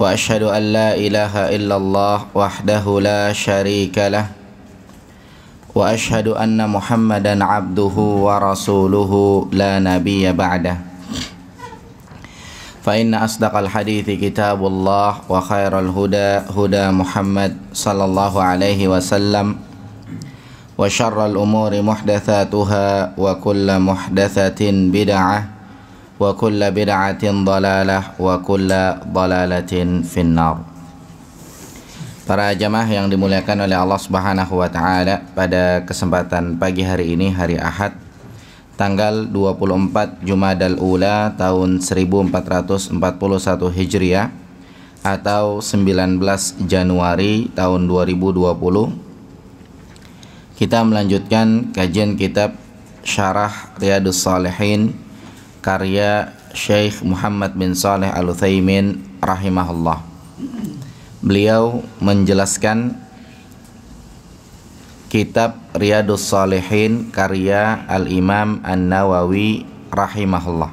وأشهد أن لا إله إلا الله وحده لا شريك له وأشهد أن محمدا عبده ورسوله لا نبي بعده فإن أصدق الحديث كتاب الله وخير الهدى هدى محمد صلى الله عليه وسلم وشر الأمور محدثاتها وكل محدثة بدعة kulla bid'atin ضلالة وكل kulla في النار Para jamaah yang dimuliakan oleh Allah Subhanahu wa taala, pada kesempatan pagi hari ini hari Ahad tanggal 24 Jumadal Ula tahun 1441 Hijriah atau 19 Januari tahun 2020. Kita melanjutkan kajian kitab Syarah Riyadus Salihin karya Syekh Muhammad bin Saleh Al Utsaimin rahimahullah. Beliau menjelaskan kitab Riyadus Salihin karya Al-Imam An-Nawawi rahimahullah.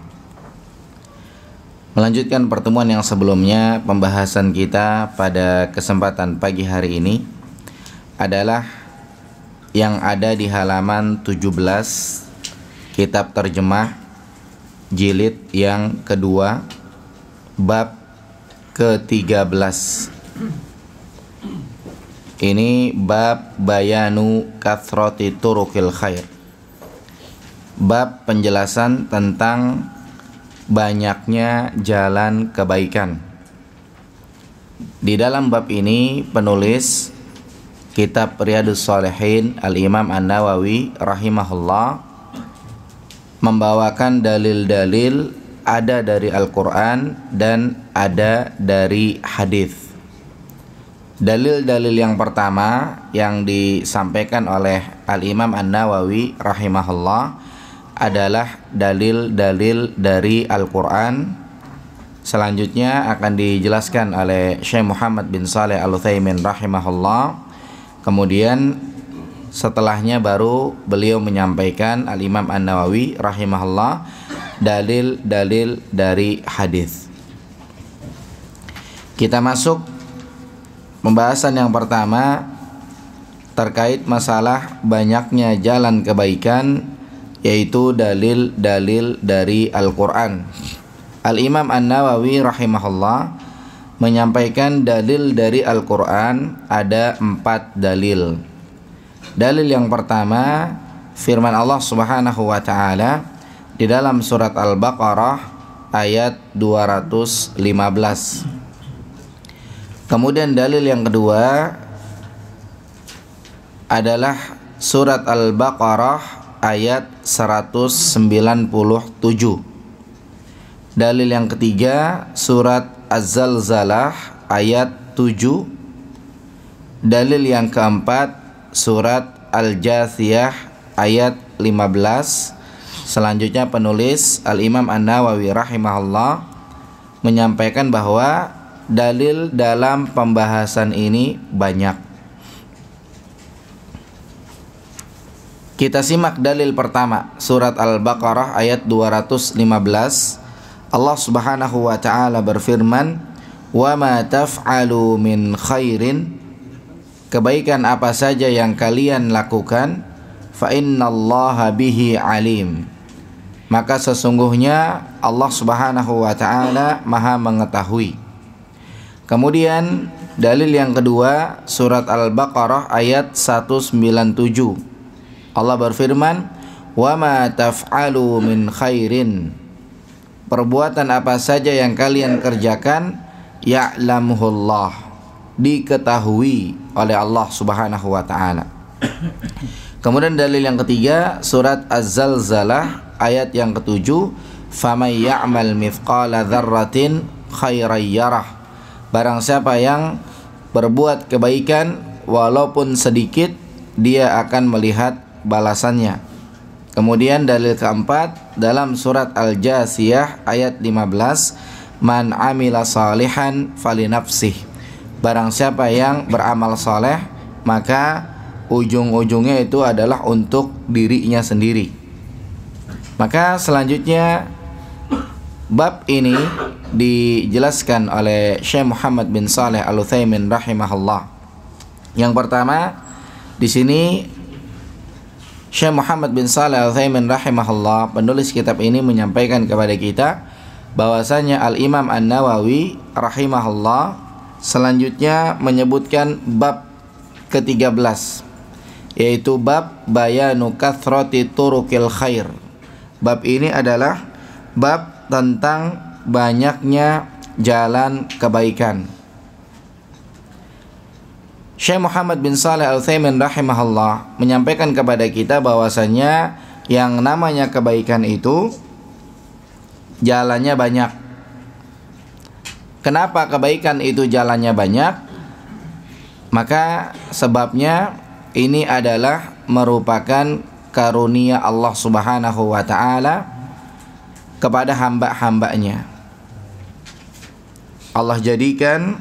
Melanjutkan pertemuan yang sebelumnya, pembahasan kita pada kesempatan pagi hari ini adalah yang ada di halaman 17 kitab terjemah jilid yang kedua bab ke-13 ini bab bayanu Kathroti turukil khair bab penjelasan tentang banyaknya jalan kebaikan di dalam bab ini penulis kitab Riyadus Salihin Al-Imam An-Nawawi rahimahullah membawakan dalil-dalil ada dari Al-Qur'an dan ada dari hadis. Dalil-dalil yang pertama yang disampaikan oleh Al-Imam An-Nawawi rahimahullah adalah dalil-dalil dari Al-Qur'an. Selanjutnya akan dijelaskan oleh Syekh Muhammad bin Saleh al uthaymin rahimahullah. Kemudian setelahnya baru beliau menyampaikan Al Imam An Nawawi rahimahullah dalil-dalil dari hadis. Kita masuk pembahasan yang pertama terkait masalah banyaknya jalan kebaikan yaitu dalil-dalil dari Al-Qur'an. Al-Imam An-Nawawi rahimahullah menyampaikan dalil dari Al-Qur'an ada empat dalil Dalil yang pertama firman Allah Subhanahu wa taala di dalam surat Al-Baqarah ayat 215. Kemudian dalil yang kedua adalah surat Al-Baqarah ayat 197. Dalil yang ketiga surat Az-Zalzalah ayat 7. Dalil yang keempat surat Al-Jathiyah ayat 15. Selanjutnya penulis Al-Imam An-Nawawi rahimahullah menyampaikan bahwa dalil dalam pembahasan ini banyak. Kita simak dalil pertama surat Al-Baqarah ayat 215. Allah Subhanahu wa taala berfirman, "Wa ma taf'alu min khairin" kebaikan apa saja yang kalian lakukan fa innallaha bihi alim maka sesungguhnya Allah Subhanahu wa taala Maha mengetahui kemudian dalil yang kedua surat al-baqarah ayat 197 Allah berfirman wa ma taf'alu min khairin perbuatan apa saja yang kalian kerjakan ya'lamuhullah diketahui oleh Allah Subhanahu wa taala. Kemudian dalil yang ketiga surat Az-Zalzalah ayat yang ketujuh famay ya'mal mithqala dzarratin khairan yarah. Barang siapa yang berbuat kebaikan walaupun sedikit dia akan melihat balasannya. Kemudian dalil keempat dalam surat Al-Jasiyah ayat 15 man amila salihan falinafsih Barang siapa yang beramal soleh Maka ujung-ujungnya itu adalah untuk dirinya sendiri Maka selanjutnya Bab ini dijelaskan oleh Syekh Muhammad bin Saleh Al Utsaimin rahimahullah. Yang pertama, di sini Syekh Muhammad bin Saleh Al Utsaimin rahimahullah, penulis kitab ini menyampaikan kepada kita bahwasanya Al Imam An-Nawawi rahimahullah selanjutnya menyebutkan bab ke-13 yaitu bab bayanu kathrati turukil khair. Bab ini adalah bab tentang banyaknya jalan kebaikan. Syekh Muhammad bin Saleh al Thaimin rahimahullah menyampaikan kepada kita bahwasanya yang namanya kebaikan itu jalannya banyak Kenapa kebaikan itu jalannya banyak? Maka sebabnya ini adalah merupakan karunia Allah Subhanahu wa taala kepada hamba-hambanya. Allah jadikan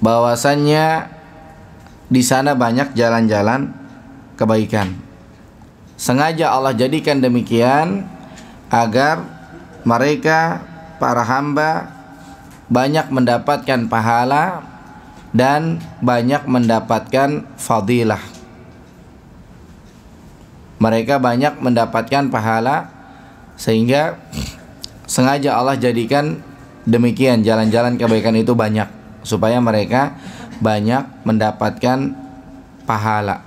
bahwasannya di sana banyak jalan-jalan kebaikan. Sengaja Allah jadikan demikian agar mereka para hamba banyak mendapatkan pahala dan banyak mendapatkan fadilah. Mereka banyak mendapatkan pahala sehingga sengaja Allah jadikan demikian jalan-jalan kebaikan itu banyak supaya mereka banyak mendapatkan pahala.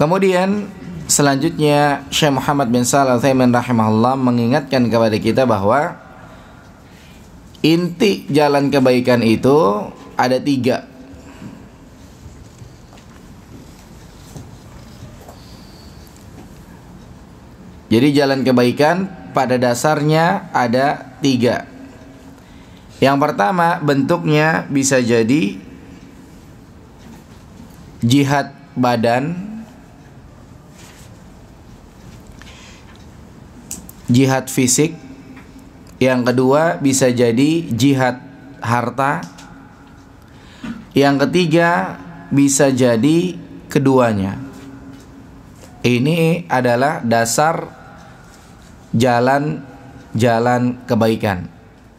Kemudian Selanjutnya Syekh Muhammad bin Salah Thaymin rahimahullah mengingatkan kepada kita bahwa inti jalan kebaikan itu ada tiga Jadi jalan kebaikan pada dasarnya ada tiga. Yang pertama bentuknya bisa jadi jihad badan, jihad fisik, yang kedua bisa jadi jihad harta, yang ketiga bisa jadi keduanya. Ini adalah dasar jalan-jalan kebaikan.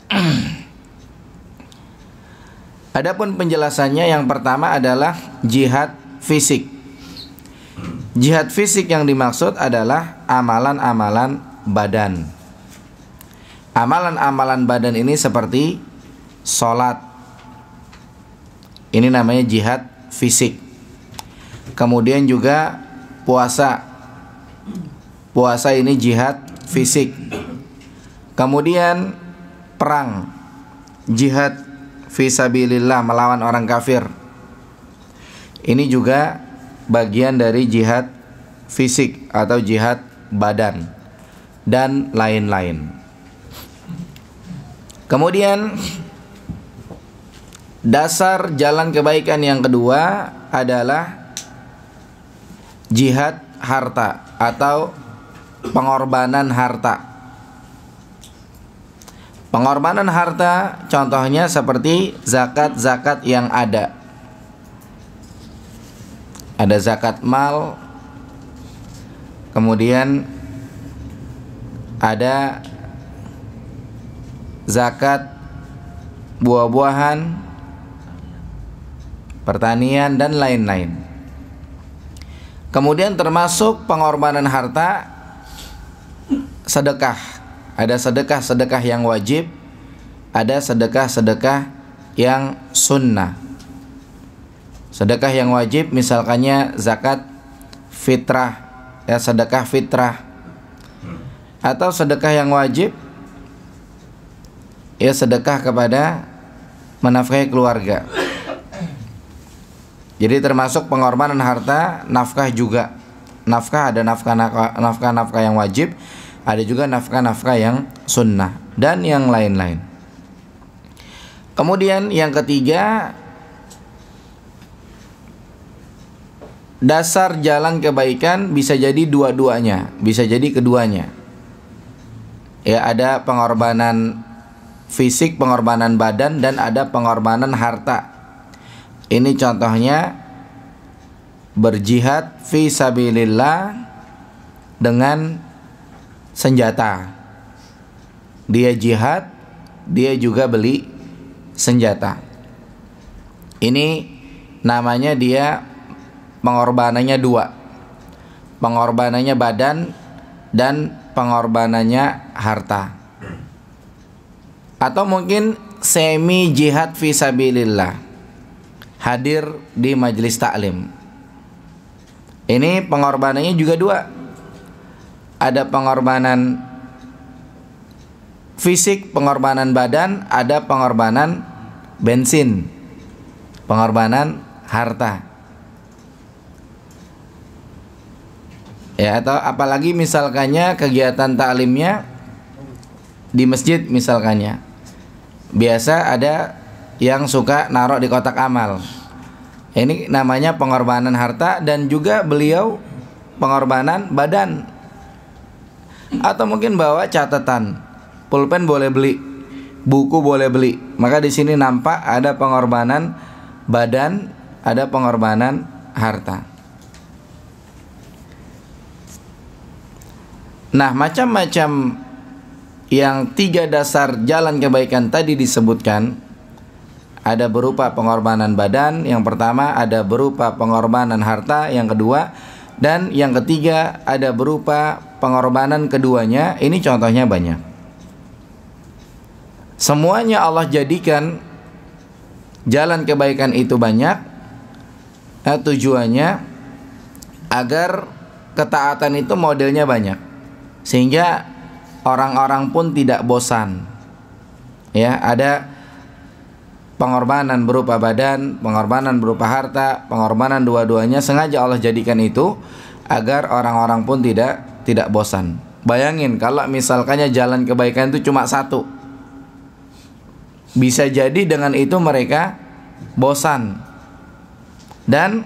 Adapun penjelasannya yang pertama adalah jihad fisik. Jihad fisik yang dimaksud adalah amalan-amalan badan. Amalan-amalan badan ini seperti sholat. Ini namanya jihad fisik. Kemudian juga puasa. Puasa ini jihad fisik. Kemudian perang. Jihad fisabilillah melawan orang kafir. Ini juga bagian dari jihad fisik atau jihad badan dan lain-lain. Kemudian dasar jalan kebaikan yang kedua adalah jihad harta atau pengorbanan harta. Pengorbanan harta contohnya seperti zakat-zakat yang ada. Ada zakat mal, kemudian ada zakat buah-buahan, pertanian dan lain-lain. Kemudian termasuk pengorbanan harta sedekah. Ada sedekah-sedekah yang wajib, ada sedekah-sedekah yang sunnah. Sedekah yang wajib misalkannya zakat fitrah, ya sedekah fitrah atau sedekah yang wajib ya sedekah kepada menafkahi keluarga jadi termasuk pengorbanan harta nafkah juga nafkah ada nafkah nafkah nafkah yang wajib ada juga nafkah nafkah yang sunnah dan yang lain-lain kemudian yang ketiga dasar jalan kebaikan bisa jadi dua-duanya, bisa jadi keduanya ya ada pengorbanan fisik, pengorbanan badan dan ada pengorbanan harta. Ini contohnya berjihad fi sabilillah dengan senjata. Dia jihad, dia juga beli senjata. Ini namanya dia pengorbanannya dua. Pengorbanannya badan dan pengorbanannya harta. Atau mungkin semi jihad visabilillah. Hadir di majelis taklim. Ini pengorbanannya juga dua. Ada pengorbanan fisik, pengorbanan badan, ada pengorbanan bensin, pengorbanan harta. ya atau apalagi misalkannya kegiatan ta'limnya di masjid misalkannya biasa ada yang suka narok di kotak amal ini namanya pengorbanan harta dan juga beliau pengorbanan badan atau mungkin bawa catatan pulpen boleh beli buku boleh beli maka di sini nampak ada pengorbanan badan ada pengorbanan harta Nah, macam-macam yang tiga dasar jalan kebaikan tadi disebutkan ada berupa pengorbanan badan, yang pertama ada berupa pengorbanan harta, yang kedua dan yang ketiga ada berupa pengorbanan keduanya. Ini contohnya banyak. Semuanya Allah jadikan jalan kebaikan itu banyak. Nah, tujuannya agar ketaatan itu modelnya banyak sehingga orang-orang pun tidak bosan. Ya, ada pengorbanan berupa badan, pengorbanan berupa harta, pengorbanan dua-duanya sengaja Allah jadikan itu agar orang-orang pun tidak tidak bosan. Bayangin kalau misalkannya jalan kebaikan itu cuma satu. Bisa jadi dengan itu mereka bosan. Dan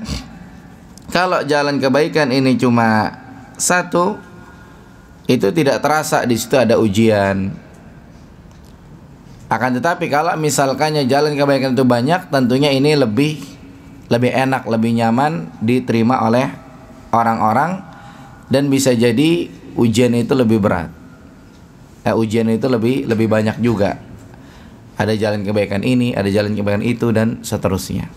kalau jalan kebaikan ini cuma satu, itu tidak terasa di situ ada ujian. Akan tetapi kalau misalkannya jalan kebaikan itu banyak, tentunya ini lebih lebih enak, lebih nyaman diterima oleh orang-orang dan bisa jadi ujian itu lebih berat. Eh, ujian itu lebih lebih banyak juga. Ada jalan kebaikan ini, ada jalan kebaikan itu dan seterusnya.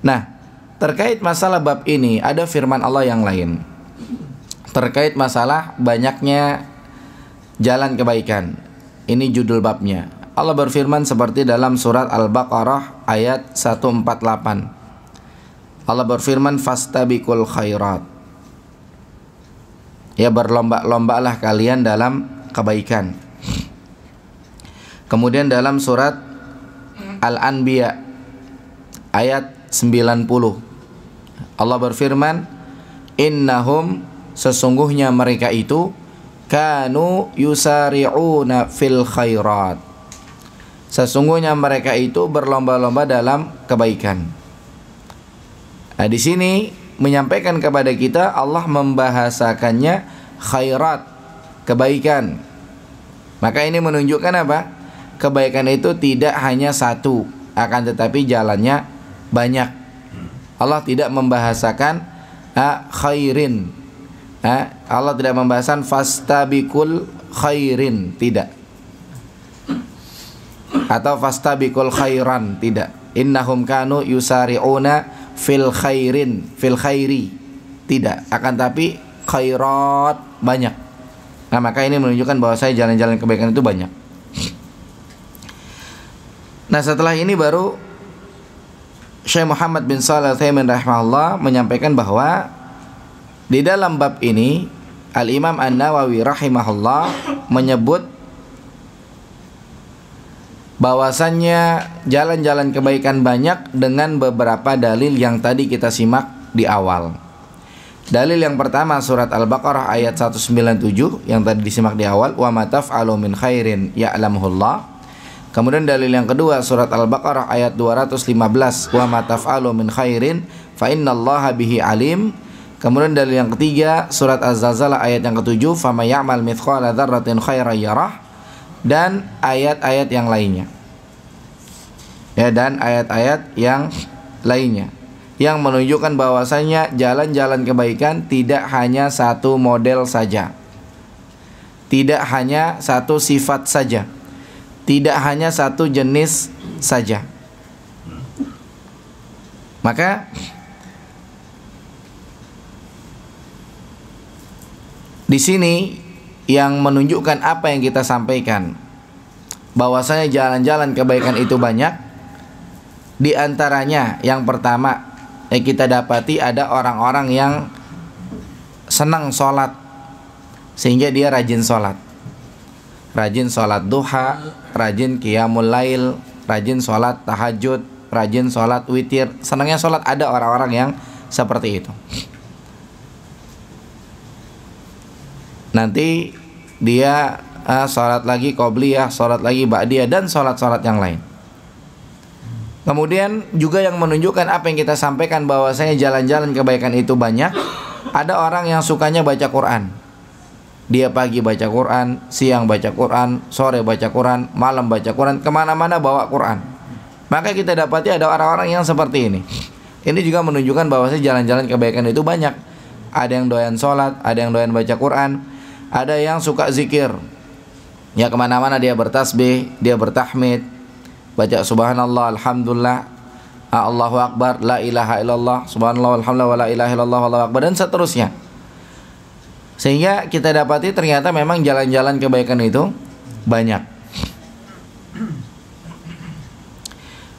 Nah, terkait masalah bab ini ada firman Allah yang lain terkait masalah banyaknya jalan kebaikan. Ini judul babnya. Allah berfirman seperti dalam surat Al-Baqarah ayat 148. Allah berfirman fastabiqul khairat. Ya berlomba-lombalah kalian dalam kebaikan. Kemudian dalam surat Al-Anbiya ayat 90. Allah berfirman innahum Sesungguhnya mereka itu kanu yusari'una fil khairat. Sesungguhnya mereka itu berlomba-lomba dalam kebaikan. Nah, di sini menyampaikan kepada kita Allah membahasakannya khairat, kebaikan. Maka ini menunjukkan apa? Kebaikan itu tidak hanya satu, akan tetapi jalannya banyak. Allah tidak membahasakan ah, khairin Ha? Allah tidak membahasan fastabikul khairin, tidak. Atau fastabikul khairan, tidak. Innahum kanu yusari'una fil khairin, fil khairi. Tidak, akan tapi khairat banyak. Nah, maka ini menunjukkan bahwa saya jalan-jalan kebaikan itu banyak. Nah, setelah ini baru Syekh Muhammad bin Shalih Al-Utsaimin rahimahullah menyampaikan bahwa di dalam bab ini Al-Imam An-Nawawi rahimahullah menyebut bahwasannya jalan-jalan kebaikan banyak dengan beberapa dalil yang tadi kita simak di awal. Dalil yang pertama surat Al-Baqarah ayat 197 yang tadi disimak di awal wa mataf alumin khairin ya'lamuhullah. Kemudian dalil yang kedua surat Al-Baqarah ayat 215 wa mataf alumin khairin fa innallaha bihi alim Kemudian dari yang ketiga surat Az-Zalzalah ayat yang ketujuh fama ya'mal mithqala dzarratin khairan dan ayat-ayat yang lainnya. Ya dan ayat-ayat yang lainnya yang menunjukkan bahwasanya jalan-jalan kebaikan tidak hanya satu model saja. Tidak hanya satu sifat saja. Tidak hanya satu jenis saja. Maka di sini yang menunjukkan apa yang kita sampaikan bahwasanya jalan-jalan kebaikan itu banyak di antaranya yang pertama yang kita dapati ada orang-orang yang senang sholat sehingga dia rajin sholat rajin sholat duha rajin qiyamul lail rajin sholat tahajud rajin sholat witir senangnya sholat ada orang-orang yang seperti itu nanti dia uh, sholat lagi qobliyah, sholat lagi ba'diyah dan sholat-sholat yang lain. Kemudian juga yang menunjukkan apa yang kita sampaikan bahwa saya jalan-jalan kebaikan itu banyak. Ada orang yang sukanya baca Quran. Dia pagi baca Quran, siang baca Quran, sore baca Quran, malam baca Quran, kemana-mana bawa Quran. Maka kita dapati ada orang-orang yang seperti ini. Ini juga menunjukkan bahwa saya jalan-jalan kebaikan itu banyak. Ada yang doyan sholat, ada yang doyan baca Quran, ada yang suka zikir ya kemana-mana dia bertasbih dia bertahmid baca subhanallah alhamdulillah ah, Allahu Akbar, la ilaha illallah, subhanallah alhamdulillah wa la ilaha illallah wallahu akbar dan seterusnya. Sehingga kita dapati ternyata memang jalan-jalan kebaikan itu banyak.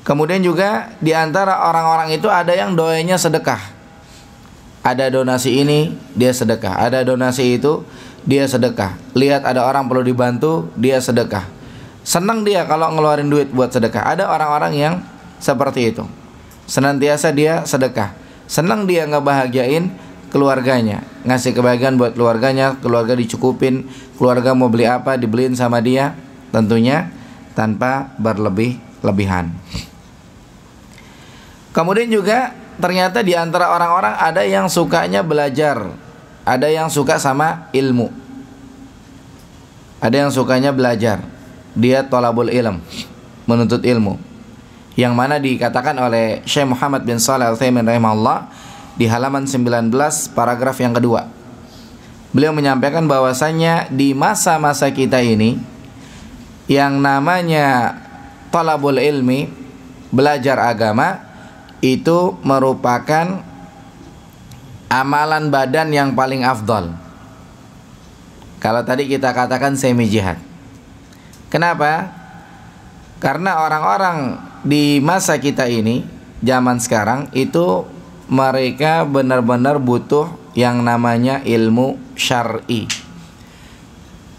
Kemudian juga di antara orang-orang itu ada yang doanya sedekah. Ada donasi ini, dia sedekah. Ada donasi itu, dia sedekah. Lihat ada orang perlu dibantu, dia sedekah. Senang dia kalau ngeluarin duit buat sedekah. Ada orang-orang yang seperti itu. Senantiasa dia sedekah. Senang dia ngebahagiain keluarganya, ngasih kebahagiaan buat keluarganya, keluarga dicukupin, keluarga mau beli apa dibeliin sama dia, tentunya tanpa berlebih-lebihan. Kemudian juga ternyata di antara orang-orang ada yang sukanya belajar ada yang suka sama ilmu. Ada yang sukanya belajar. Dia tolabul ilm, menuntut ilmu. Yang mana dikatakan oleh Syekh Muhammad bin Salih al thaymin rahimahullah di halaman 19 paragraf yang kedua. Beliau menyampaikan bahwasannya di masa-masa kita ini yang namanya tolabul ilmi, belajar agama itu merupakan amalan badan yang paling afdol. Kalau tadi kita katakan semi jihad. Kenapa? Karena orang-orang di masa kita ini, zaman sekarang itu mereka benar-benar butuh yang namanya ilmu syar'i.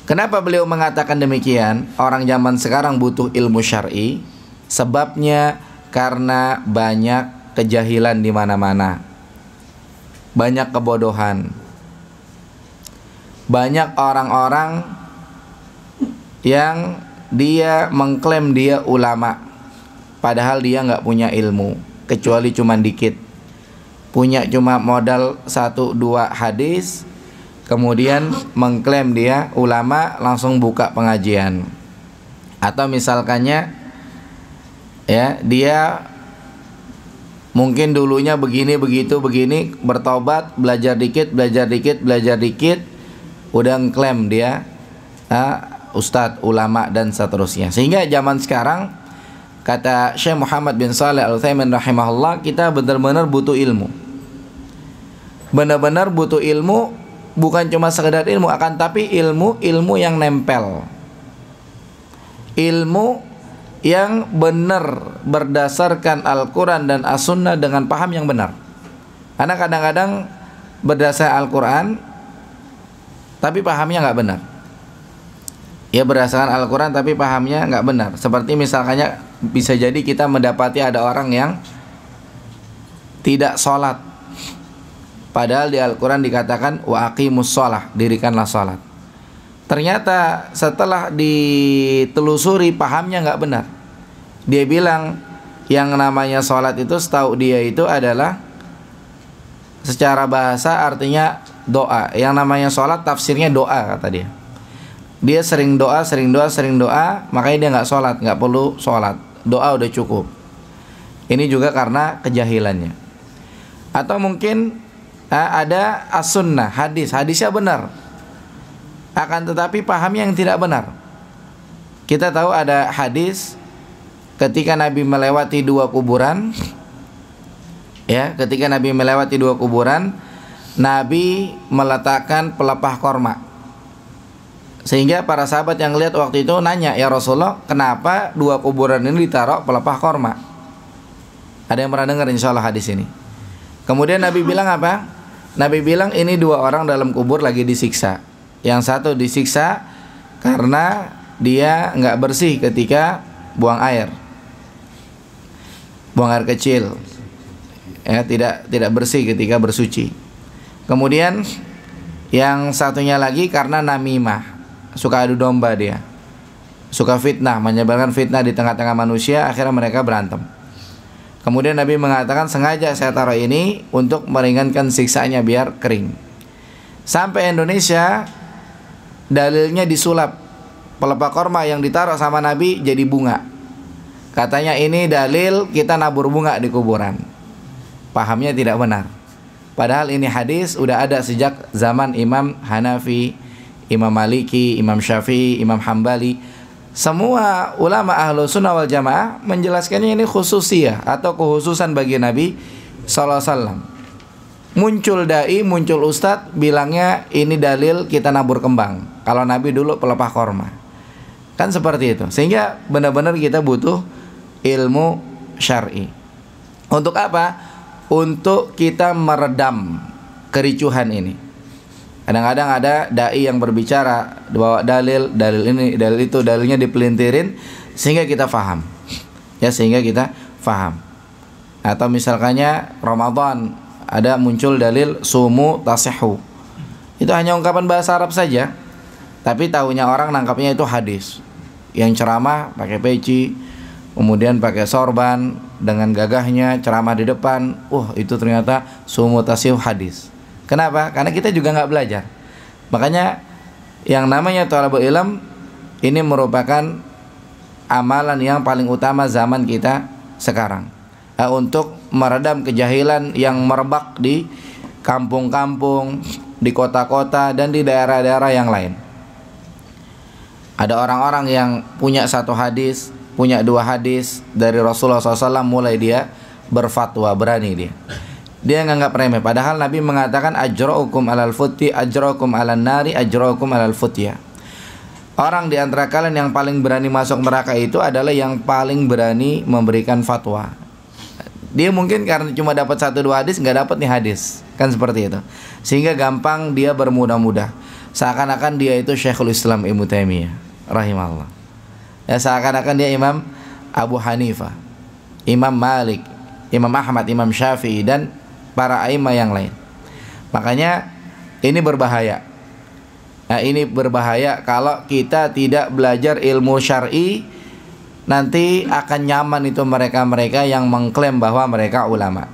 Kenapa beliau mengatakan demikian? Orang zaman sekarang butuh ilmu syar'i. Sebabnya karena banyak kejahilan di mana-mana banyak kebodohan. Banyak orang-orang yang dia mengklaim dia ulama padahal dia nggak punya ilmu kecuali cuma dikit punya cuma modal satu dua hadis kemudian mengklaim dia ulama langsung buka pengajian atau misalkannya ya dia Mungkin dulunya begini begitu begini bertobat belajar dikit belajar dikit belajar dikit udah ngeklaim dia uh, ustadz ulama dan seterusnya. Sehingga zaman sekarang kata Syekh Muhammad bin Saleh Al Utsaimin rahimahullah kita benar-benar butuh ilmu. Benar-benar butuh ilmu bukan cuma sekedar ilmu akan tapi ilmu ilmu yang nempel. Ilmu yang benar berdasarkan Al-Quran dan As-Sunnah dengan paham yang benar. Karena kadang-kadang berdasar Al-Quran tapi pahamnya nggak benar. Ya berdasarkan Al-Quran tapi pahamnya nggak benar. Seperti misalnya bisa jadi kita mendapati ada orang yang tidak sholat. Padahal di Al-Quran dikatakan wa aqimus sholah, dirikanlah sholat. Ternyata setelah ditelusuri pahamnya nggak benar. Dia bilang yang namanya sholat itu setahu dia itu adalah secara bahasa artinya doa. Yang namanya sholat tafsirnya doa kata dia. Dia sering doa, sering doa, sering doa, makanya dia nggak sholat, nggak perlu sholat. Doa udah cukup. Ini juga karena kejahilannya. Atau mungkin eh, ada as-sunnah, hadis, hadisnya benar, akan tetapi paham yang tidak benar. Kita tahu ada hadis ketika Nabi melewati dua kuburan ya, ketika Nabi melewati dua kuburan, Nabi meletakkan pelepah korma. Sehingga para sahabat yang lihat waktu itu nanya, "Ya Rasulullah, kenapa dua kuburan ini ditaruh pelepah korma?" Ada yang pernah dengar insya Allah hadis ini. Kemudian Nabi bilang apa? Nabi bilang ini dua orang dalam kubur lagi disiksa yang satu disiksa karena dia nggak bersih ketika buang air buang air kecil ya tidak tidak bersih ketika bersuci kemudian yang satunya lagi karena namimah suka adu domba dia suka fitnah menyebarkan fitnah di tengah-tengah manusia akhirnya mereka berantem kemudian Nabi mengatakan sengaja saya taruh ini untuk meringankan siksaannya biar kering sampai Indonesia dalilnya disulap pelepah korma yang ditaruh sama Nabi jadi bunga katanya ini dalil kita nabur bunga di kuburan pahamnya tidak benar padahal ini hadis udah ada sejak zaman Imam Hanafi Imam Maliki Imam Syafi'i Imam Hambali semua ulama ahlu sunnah wal jamaah menjelaskannya ini khusus ya atau kehususan bagi Nabi Sallallahu Alaihi Wasallam muncul dai, muncul ustadz, bilangnya ini dalil kita nabur kembang. Kalau Nabi dulu pelepah korma. Kan seperti itu. Sehingga benar-benar kita butuh ilmu syar'i. Untuk apa? Untuk kita meredam kericuhan ini. Kadang-kadang ada dai yang berbicara bahwa dalil, dalil ini, dalil itu, dalilnya dipelintirin sehingga kita faham. Ya, sehingga kita faham. Atau misalkannya Ramadan ada muncul dalil sumu tasihu. Itu hanya ungkapan bahasa Arab saja, tapi tahunya orang nangkapnya itu hadis. Yang ceramah pakai peci, kemudian pakai sorban dengan gagahnya ceramah di depan. uh, itu ternyata sumutasi hadis. Kenapa? Karena kita juga nggak belajar. Makanya yang namanya bu ilm ini merupakan amalan yang paling utama zaman kita sekarang uh, untuk meredam kejahilan yang merebak di kampung-kampung, di kota-kota dan di daerah-daerah yang lain. Ada orang-orang yang punya satu hadis, punya dua hadis dari Rasulullah SAW mulai dia berfatwa berani dia. Dia nganggap remeh. Padahal Nabi mengatakan ajro'ukum alal futi, ajro'ukum alal nari, ajro'ukum alal futya. Orang di antara kalian yang paling berani masuk neraka itu adalah yang paling berani memberikan fatwa. Dia mungkin karena cuma dapat satu dua hadis nggak dapat nih hadis kan seperti itu. Sehingga gampang dia bermudah-mudah. Seakan-akan dia itu Syekhul Islam Ibnu Taimiyah rahimahullah. Ya seakan-akan dia Imam Abu Hanifah, Imam Malik, Imam Ahmad, Imam Syafi'i dan para aima yang lain. Makanya ini berbahaya. Nah, ini berbahaya kalau kita tidak belajar ilmu syar'i nanti akan nyaman itu mereka-mereka yang mengklaim bahwa mereka ulama.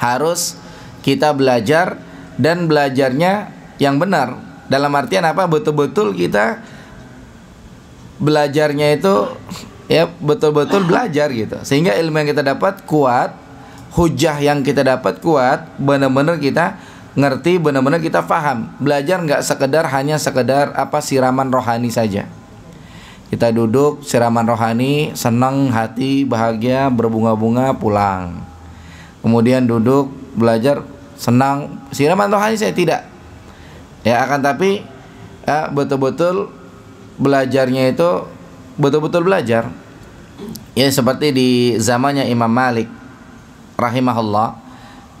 Harus kita belajar dan belajarnya yang benar. Dalam artian apa? Betul-betul kita belajarnya itu ya betul-betul belajar gitu. Sehingga ilmu yang kita dapat kuat, hujah yang kita dapat kuat, benar-benar kita ngerti, benar-benar kita paham. Belajar nggak sekedar hanya sekedar apa siraman rohani saja. Kita duduk siraman rohani, senang hati, bahagia, berbunga-bunga, pulang. Kemudian duduk belajar senang siraman rohani saya tidak. Ya akan tapi ya, betul-betul belajarnya itu betul-betul belajar. Ya seperti di zamannya Imam Malik rahimahullah.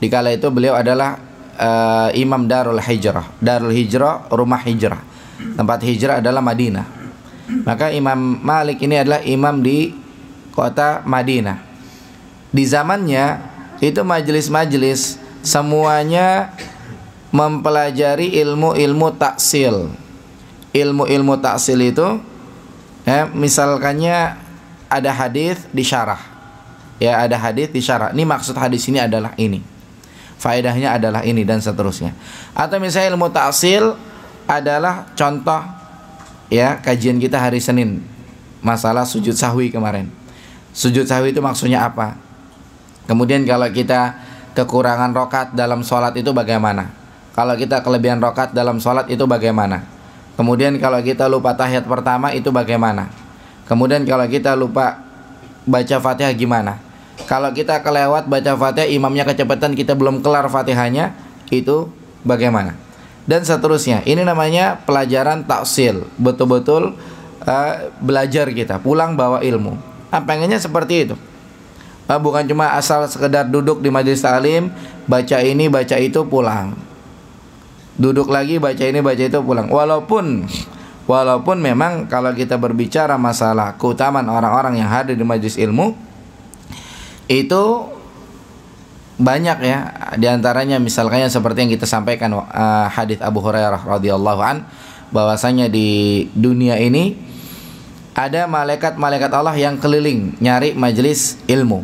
Di kala itu beliau adalah uh, Imam Darul Hijrah. Darul Hijrah rumah hijrah. Tempat hijrah adalah Madinah. Maka Imam Malik ini adalah imam di kota Madinah. Di zamannya itu majelis-majelis semuanya mempelajari ilmu-ilmu taksil ilmu-ilmu taksil itu ya, misalkannya ada hadis di syarah, ya ada hadis di syarah. ini maksud hadis ini adalah ini faedahnya adalah ini dan seterusnya atau misalnya ilmu taksil adalah contoh ya kajian kita hari Senin masalah sujud sahwi kemarin sujud sahwi itu maksudnya apa kemudian kalau kita kekurangan rokat dalam sholat itu bagaimana kalau kita kelebihan rokat dalam sholat itu bagaimana Kemudian kalau kita lupa tahiyat pertama itu bagaimana? Kemudian kalau kita lupa baca Fatihah gimana? Kalau kita kelewat baca Fatihah imamnya kecepatan kita belum kelar Fatihahnya itu bagaimana? Dan seterusnya. Ini namanya pelajaran taksil, betul-betul uh, belajar kita, pulang bawa ilmu. Nah, pengennya seperti itu. Uh, bukan cuma asal sekedar duduk di majelis salim baca ini, baca itu, pulang duduk lagi baca ini baca itu pulang walaupun walaupun memang kalau kita berbicara masalah keutamaan orang-orang yang hadir di majelis ilmu itu banyak ya diantaranya yang seperti yang kita sampaikan uh, hadis Abu Hurairah radhiyallahu an bahwasanya di dunia ini ada malaikat-malaikat Allah yang keliling nyari majelis ilmu.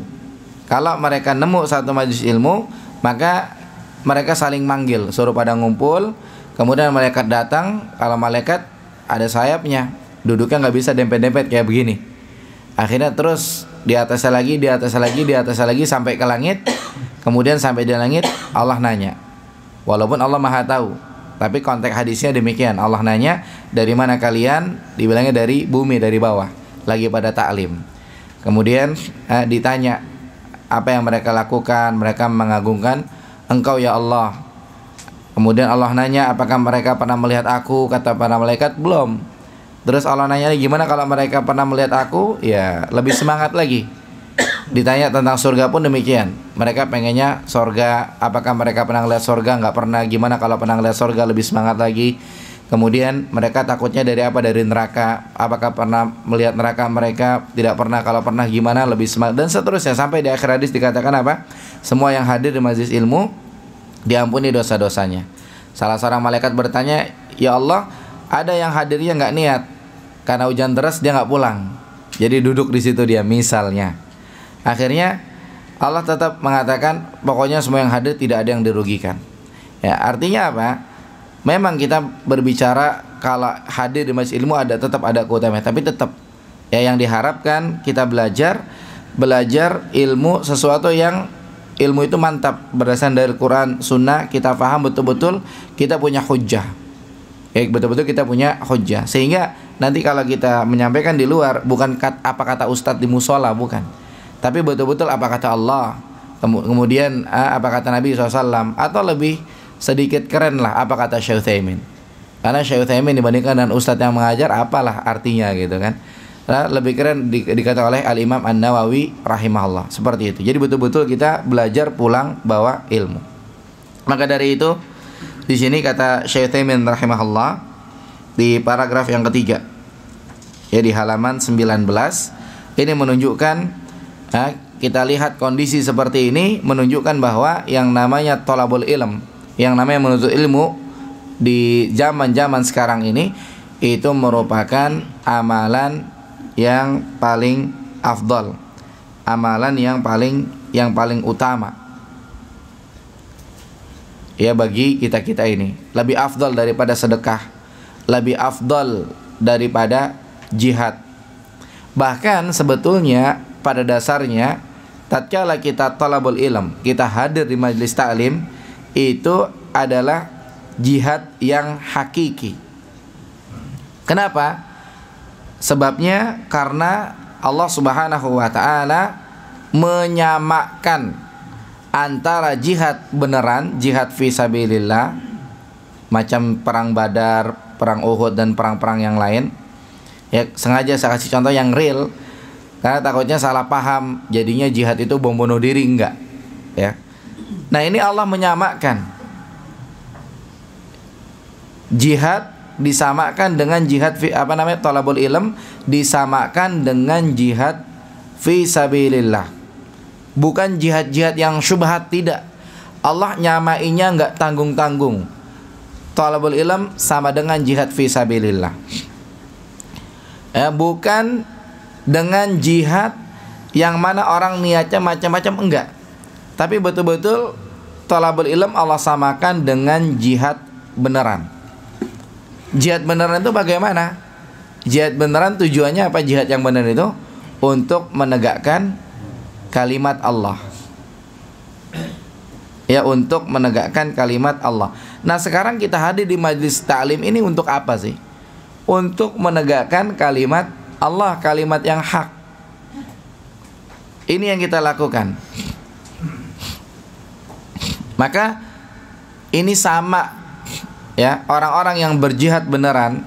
Kalau mereka nemu satu majelis ilmu, maka mereka saling manggil suruh pada ngumpul kemudian malaikat datang kalau malaikat ada sayapnya duduknya nggak bisa dempet-dempet kayak begini akhirnya terus di atasnya lagi di atasnya lagi di atasnya lagi sampai ke langit kemudian sampai di langit Allah nanya walaupun Allah maha tahu tapi konteks hadisnya demikian Allah nanya dari mana kalian dibilangnya dari bumi dari bawah lagi pada taklim kemudian eh, ditanya apa yang mereka lakukan mereka mengagungkan engkau ya Allah kemudian Allah nanya apakah mereka pernah melihat aku kata para malaikat belum terus Allah nanya gimana kalau mereka pernah melihat aku ya lebih semangat lagi ditanya tentang surga pun demikian mereka pengennya surga apakah mereka pernah lihat surga nggak pernah gimana kalau pernah lihat surga lebih semangat lagi Kemudian mereka takutnya dari apa? Dari neraka. Apakah pernah melihat neraka mereka? Tidak pernah. Kalau pernah gimana? Lebih semangat dan seterusnya sampai di akhir hadis dikatakan apa? Semua yang hadir di majlis ilmu diampuni dosa-dosanya. Salah seorang malaikat bertanya, "Ya Allah, ada yang hadirnya nggak niat karena hujan deras dia nggak pulang. Jadi duduk di situ dia misalnya. Akhirnya Allah tetap mengatakan pokoknya semua yang hadir tidak ada yang dirugikan. Ya, artinya apa? memang kita berbicara kalau hadir di majelis ilmu ada tetap ada keutamaannya tapi tetap ya yang diharapkan kita belajar belajar ilmu sesuatu yang ilmu itu mantap berdasarkan dari Quran Sunnah kita paham betul-betul kita punya hujah ya betul-betul kita punya hujah sehingga nanti kalau kita menyampaikan di luar bukan kat, apa kata ustadz di musola bukan tapi betul-betul apa kata Allah kemudian eh, apa kata Nabi SAW atau lebih sedikit keren lah apa kata Syekh Utsaimin. Karena Syekh Utsaimin dibandingkan dengan ustadz yang mengajar apalah artinya gitu kan. Nah, lebih keren di, dikata oleh Al Imam An Nawawi rahimahullah seperti itu. Jadi betul-betul kita belajar pulang bawa ilmu. Maka dari itu di sini kata Syekh Utsaimin rahimahullah di paragraf yang ketiga ya di halaman 19 ini menunjukkan nah, kita lihat kondisi seperti ini menunjukkan bahwa yang namanya tolabul ilm yang namanya menuntut ilmu di zaman-zaman sekarang ini itu merupakan amalan yang paling afdol amalan yang paling yang paling utama ya bagi kita-kita ini lebih afdol daripada sedekah lebih afdol daripada jihad bahkan sebetulnya pada dasarnya tatkala kita talabul ilm kita hadir di majelis taklim itu adalah jihad yang hakiki. Kenapa? Sebabnya karena Allah Subhanahu wa taala menyamakan antara jihad beneran, jihad fisabilillah macam perang Badar, perang Uhud dan perang-perang yang lain. Ya, sengaja saya kasih contoh yang real karena takutnya salah paham jadinya jihad itu bom bunuh diri enggak. Ya, Nah ini Allah menyamakan jihad disamakan dengan jihad fi, apa namanya tolabul ilm disamakan dengan jihad fi sabilillah. Bukan jihad-jihad yang syubhat tidak. Allah nyamainya nggak tanggung-tanggung. Tolabul ilm sama dengan jihad fi sabilillah. Ya, bukan dengan jihad yang mana orang niatnya macam-macam enggak tapi betul-betul tolabul ilm Allah samakan dengan jihad beneran. Jihad beneran itu bagaimana? Jihad beneran tujuannya apa? Jihad yang bener itu untuk menegakkan kalimat Allah. Ya, untuk menegakkan kalimat Allah. Nah, sekarang kita hadir di majlis taklim ini untuk apa sih? Untuk menegakkan kalimat Allah, kalimat yang hak. Ini yang kita lakukan. Maka ini sama ya, orang-orang yang berjihad beneran,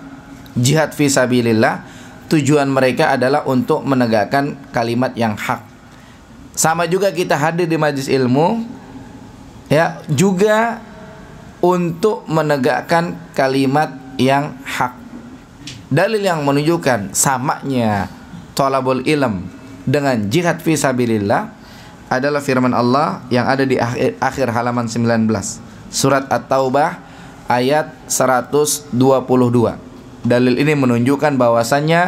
jihad fisabilillah, tujuan mereka adalah untuk menegakkan kalimat yang hak. Sama juga kita hadir di majelis ilmu ya, juga untuk menegakkan kalimat yang hak. Dalil yang menunjukkan samanya tolabul ilm dengan jihad fisabilillah adalah firman Allah yang ada di akhir, akhir halaman 19 surat At-Taubah ayat 122. Dalil ini menunjukkan bahwasannya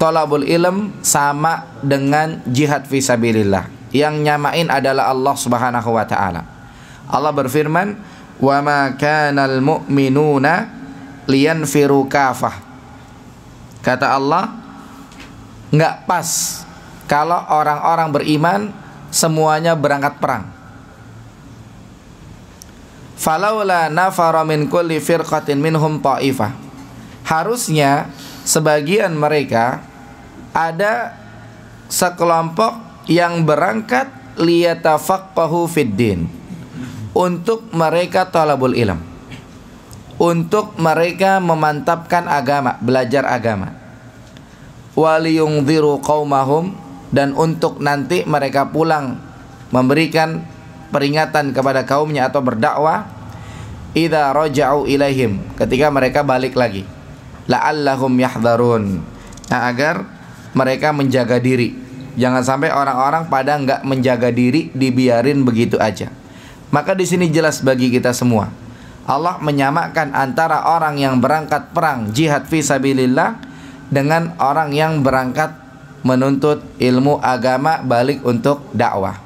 tolabul ilm sama dengan jihad visabilillah. Yang nyamain adalah Allah Subhanahu wa taala. Allah berfirman, "Wa ma kanal mu'minuna lianfiru kafah." Kata Allah, nggak pas kalau orang-orang beriman semuanya berangkat perang. Falaula nafara min kulli firqatin minhum ta'ifah. Harusnya sebagian mereka ada sekelompok yang berangkat liyatafaqahu fiddin Untuk mereka talabul ilm. Untuk mereka memantapkan agama, belajar agama. Waliyungdhiru qaumahum dan untuk nanti mereka pulang memberikan peringatan kepada kaumnya atau berdakwah idza raja'u ilaihim ketika mereka balik lagi la'allahum yahdharun nah, agar mereka menjaga diri jangan sampai orang-orang pada nggak menjaga diri dibiarin begitu aja maka di sini jelas bagi kita semua Allah menyamakan antara orang yang berangkat perang jihad fi sabilillah dengan orang yang berangkat menuntut ilmu agama balik untuk dakwah.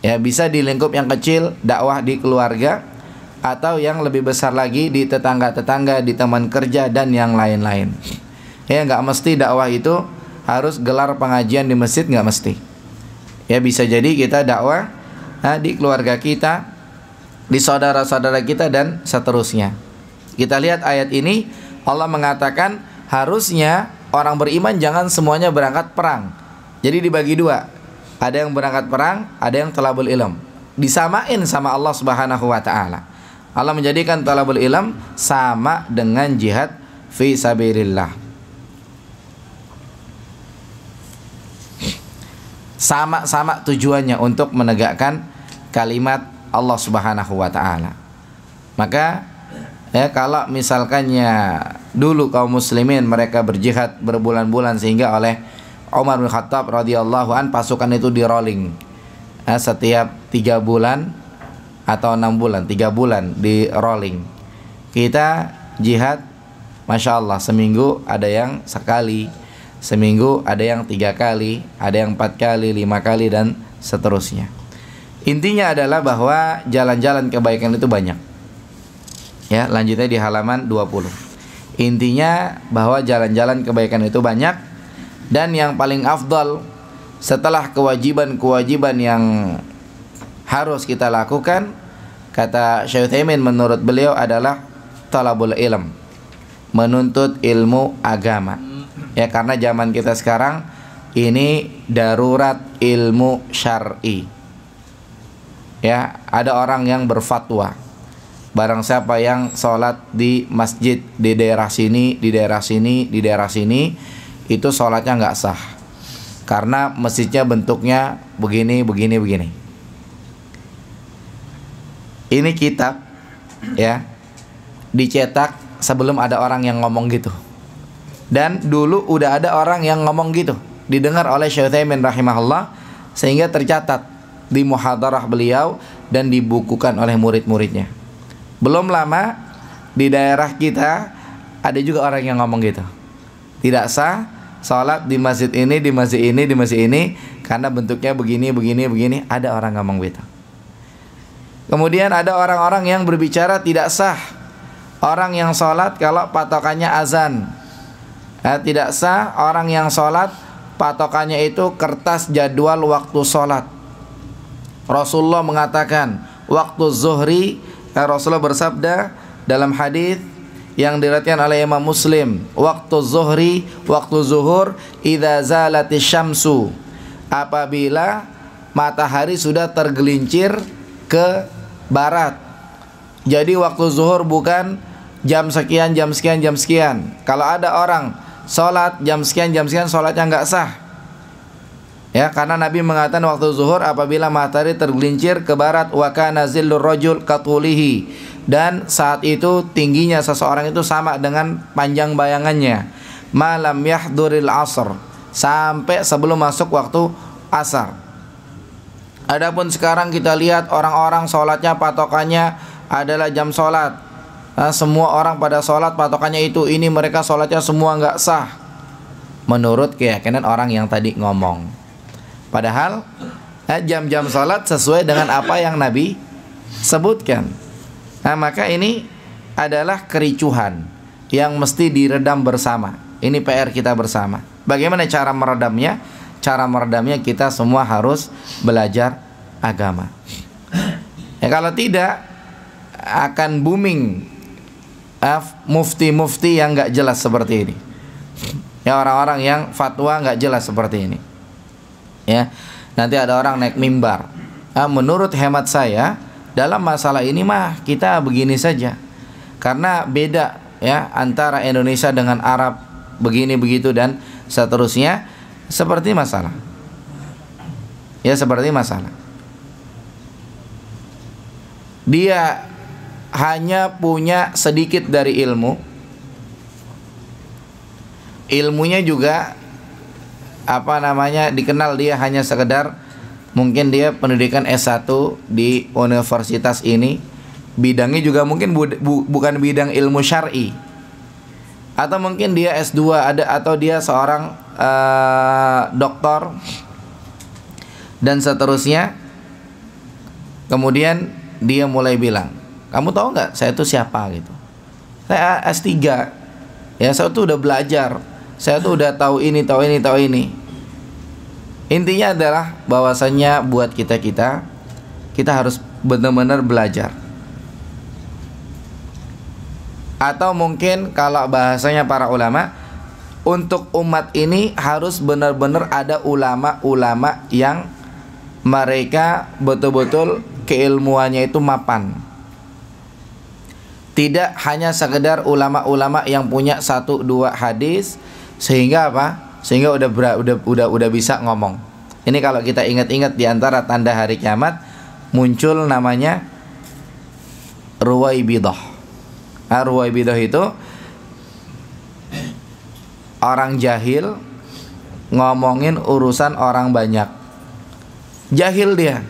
Ya, bisa di lingkup yang kecil dakwah di keluarga atau yang lebih besar lagi di tetangga-tetangga, di teman kerja dan yang lain-lain. Ya, nggak mesti dakwah itu harus gelar pengajian di masjid nggak mesti. Ya bisa jadi kita dakwah nah, di keluarga kita, di saudara-saudara kita dan seterusnya. Kita lihat ayat ini Allah mengatakan harusnya orang beriman jangan semuanya berangkat perang. Jadi dibagi dua. Ada yang berangkat perang, ada yang talabul ilm. Disamain sama Allah Subhanahu wa taala. Allah menjadikan talabul ilm sama dengan jihad fi sabilillah. Sama-sama tujuannya untuk menegakkan kalimat Allah Subhanahu wa taala. Maka ya kalau misalkannya dulu kaum muslimin mereka berjihad berbulan-bulan sehingga oleh Umar bin Khattab radhiyallahu an pasukan itu di rolling ya, setiap tiga bulan atau enam bulan tiga bulan di rolling kita jihad masya Allah seminggu ada yang sekali seminggu ada yang tiga kali ada yang empat kali lima kali dan seterusnya intinya adalah bahwa jalan-jalan kebaikan itu banyak Ya, lanjutnya di halaman 20. Intinya bahwa jalan-jalan kebaikan itu banyak dan yang paling afdal setelah kewajiban-kewajiban yang harus kita lakukan kata Syekh Utsaimin menurut beliau adalah talabul ilm menuntut ilmu agama ya karena zaman kita sekarang ini darurat ilmu syar'i ya ada orang yang berfatwa barang siapa yang sholat di masjid di daerah sini, di daerah sini, di daerah sini, itu sholatnya nggak sah. Karena masjidnya bentuknya begini, begini, begini. Ini kitab ya dicetak sebelum ada orang yang ngomong gitu. Dan dulu udah ada orang yang ngomong gitu didengar oleh Syekh Utsaimin rahimahullah sehingga tercatat di muhadarah beliau dan dibukukan oleh murid-muridnya. Belum lama di daerah kita ada juga orang yang ngomong gitu. Tidak sah sholat di masjid ini, di masjid ini, di masjid ini karena bentuknya begini, begini, begini. Ada orang ngomong gitu. Kemudian ada orang-orang yang berbicara tidak sah. Orang yang sholat kalau patokannya azan. Eh, tidak sah orang yang sholat patokannya itu kertas jadwal waktu sholat. Rasulullah mengatakan waktu zuhri Nah, Rasulullah bersabda dalam hadis yang diriwayatkan oleh Imam Muslim, waktu zuhri, waktu zuhur, idza zalati syamsu. Apabila matahari sudah tergelincir ke barat. Jadi waktu zuhur bukan jam sekian, jam sekian, jam sekian. Kalau ada orang sholat jam sekian, jam sekian, sholatnya nggak sah Ya, karena Nabi mengatakan waktu zuhur apabila matahari tergelincir ke barat waka kana rojul katulihi dan saat itu tingginya seseorang itu sama dengan panjang bayangannya. Malam duril asr sampai sebelum masuk waktu asar. Adapun sekarang kita lihat orang-orang sholatnya patokannya adalah jam sholat. Nah, semua orang pada sholat patokannya itu ini mereka sholatnya semua nggak sah. Menurut keyakinan orang yang tadi ngomong. Padahal eh, jam-jam salat sesuai dengan apa yang Nabi sebutkan. Nah, maka ini adalah kericuhan yang mesti diredam bersama. Ini PR kita bersama. Bagaimana cara meredamnya? Cara meredamnya kita semua harus belajar agama. Ya, kalau tidak akan booming eh, mufti-mufti yang nggak jelas seperti ini. Ya orang-orang yang fatwa nggak jelas seperti ini ya nanti ada orang naik mimbar nah, menurut hemat saya dalam masalah ini mah kita begini saja karena beda ya antara Indonesia dengan Arab begini begitu dan seterusnya seperti masalah ya seperti masalah dia hanya punya sedikit dari ilmu ilmunya juga apa namanya dikenal dia hanya sekedar mungkin dia pendidikan S1 di universitas ini bidangnya juga mungkin bu, bu, bukan bidang ilmu syar'i atau mungkin dia S2 ada atau dia seorang uh, doktor dan seterusnya kemudian dia mulai bilang kamu tahu nggak saya itu siapa gitu saya S3 ya saya tuh udah belajar saya tuh udah tahu ini tahu ini tahu ini intinya adalah bahwasannya buat kita kita kita harus benar-benar belajar atau mungkin kalau bahasanya para ulama untuk umat ini harus benar-benar ada ulama-ulama yang mereka betul-betul keilmuannya itu mapan tidak hanya sekedar ulama-ulama yang punya satu dua hadis sehingga apa sehingga udah ber, udah udah udah bisa ngomong ini kalau kita ingat-ingat di antara tanda hari kiamat muncul namanya ruwaibidah nah, ruwaibidah itu orang jahil ngomongin urusan orang banyak jahil dia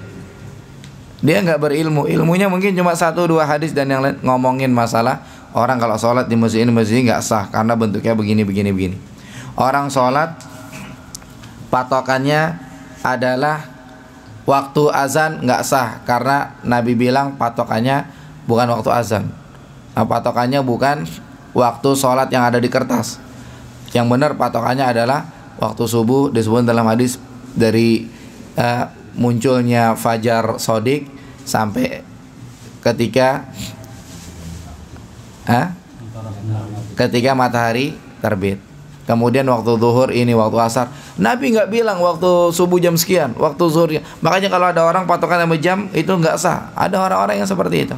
dia nggak berilmu ilmunya mungkin cuma satu dua hadis dan yang lain ngomongin masalah orang kalau sholat di masjid ini masjid nggak sah karena bentuknya begini begini begini Orang sholat patokannya adalah waktu azan nggak sah karena Nabi bilang patokannya bukan waktu azan. Nah, patokannya bukan waktu sholat yang ada di kertas. Yang benar patokannya adalah waktu subuh disebut dalam hadis dari uh, munculnya fajar sodik sampai ketika huh? Eh, ketika matahari terbit. Kemudian waktu zuhur ini, waktu asar. Nabi nggak bilang waktu subuh jam sekian, waktu zuhur. Ya. Makanya kalau ada orang patokan sama jam itu nggak sah. Ada orang-orang yang seperti itu.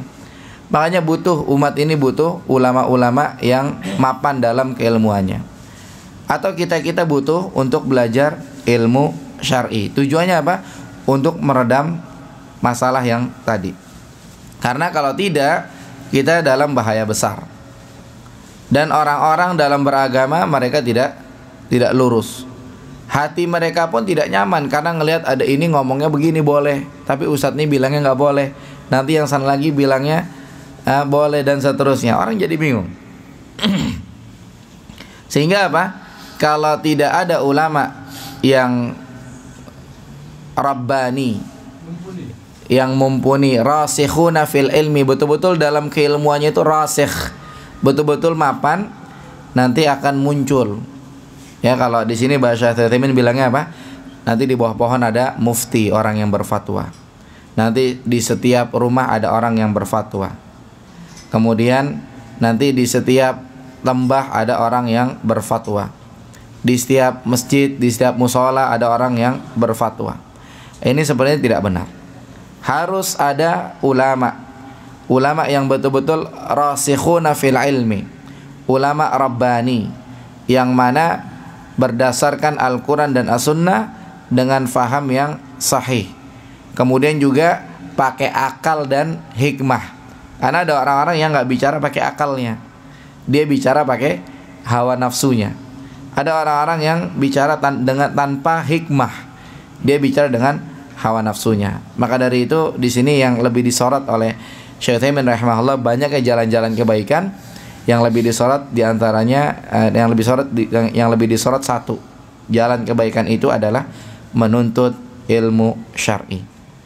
Makanya butuh umat ini butuh ulama-ulama yang mapan dalam keilmuannya. Atau kita-kita butuh untuk belajar ilmu syar'i. Tujuannya apa? Untuk meredam masalah yang tadi. Karena kalau tidak kita dalam bahaya besar dan orang-orang dalam beragama mereka tidak tidak lurus. Hati mereka pun tidak nyaman karena ngelihat ada ini ngomongnya begini boleh, tapi ustadz ini bilangnya nggak boleh. Nanti yang sana lagi bilangnya ah, boleh dan seterusnya. Orang jadi bingung. Sehingga apa? Kalau tidak ada ulama yang rabbani mumpuni. yang mumpuni rasikhuna fil ilmi betul-betul dalam keilmuannya itu rasikh betul-betul mapan nanti akan muncul. Ya kalau di sini bahasa Tertimin bilangnya apa? Nanti di bawah pohon ada mufti orang yang berfatwa. Nanti di setiap rumah ada orang yang berfatwa. Kemudian nanti di setiap lembah ada orang yang berfatwa. Di setiap masjid, di setiap musola ada orang yang berfatwa. Ini sebenarnya tidak benar. Harus ada ulama ulama yang betul-betul rasikhuna fil ilmi ulama rabbani yang mana berdasarkan Al-Quran dan As-Sunnah dengan faham yang sahih kemudian juga pakai akal dan hikmah karena ada orang-orang yang nggak bicara pakai akalnya dia bicara pakai hawa nafsunya ada orang-orang yang bicara tan dengan tanpa hikmah dia bicara dengan hawa nafsunya maka dari itu di sini yang lebih disorot oleh Syekh Utsaimin rahimahullah banyaknya jalan-jalan kebaikan yang lebih disorot diantaranya uh, yang lebih sorot di, yang, yang lebih disorot satu jalan kebaikan itu adalah menuntut ilmu syar'i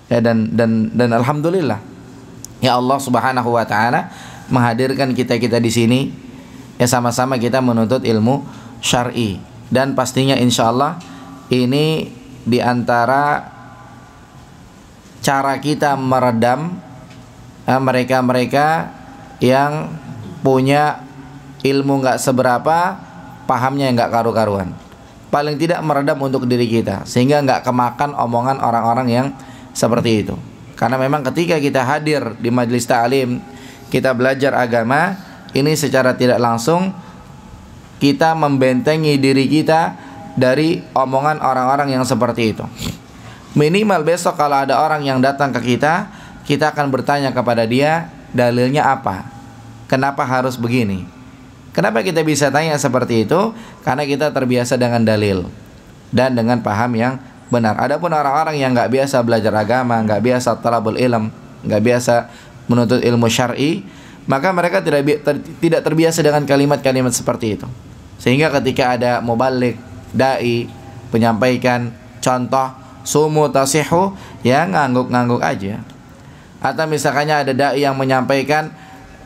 ya, dan dan dan alhamdulillah ya Allah subhanahu wa taala menghadirkan kita kita di sini ya sama-sama kita menuntut ilmu syar'i dan pastinya insya Allah ini diantara cara kita meredam Ah, mereka-mereka yang punya ilmu nggak seberapa, pahamnya nggak karu-karuan. Paling tidak meredam untuk diri kita, sehingga nggak kemakan omongan orang-orang yang seperti itu. Karena memang ketika kita hadir di majelis ta'lim, kita belajar agama, ini secara tidak langsung kita membentengi diri kita dari omongan orang-orang yang seperti itu. Minimal besok kalau ada orang yang datang ke kita, kita akan bertanya kepada dia dalilnya apa kenapa harus begini kenapa kita bisa tanya seperti itu karena kita terbiasa dengan dalil dan dengan paham yang benar adapun orang-orang yang nggak biasa belajar agama nggak biasa talabul ilm nggak biasa menuntut ilmu syari maka mereka tidak ter, tidak terbiasa dengan kalimat-kalimat seperti itu sehingga ketika ada mubalik dai penyampaikan contoh sumu tasihu ya ngangguk-ngangguk aja atau misalkannya ada dai yang menyampaikan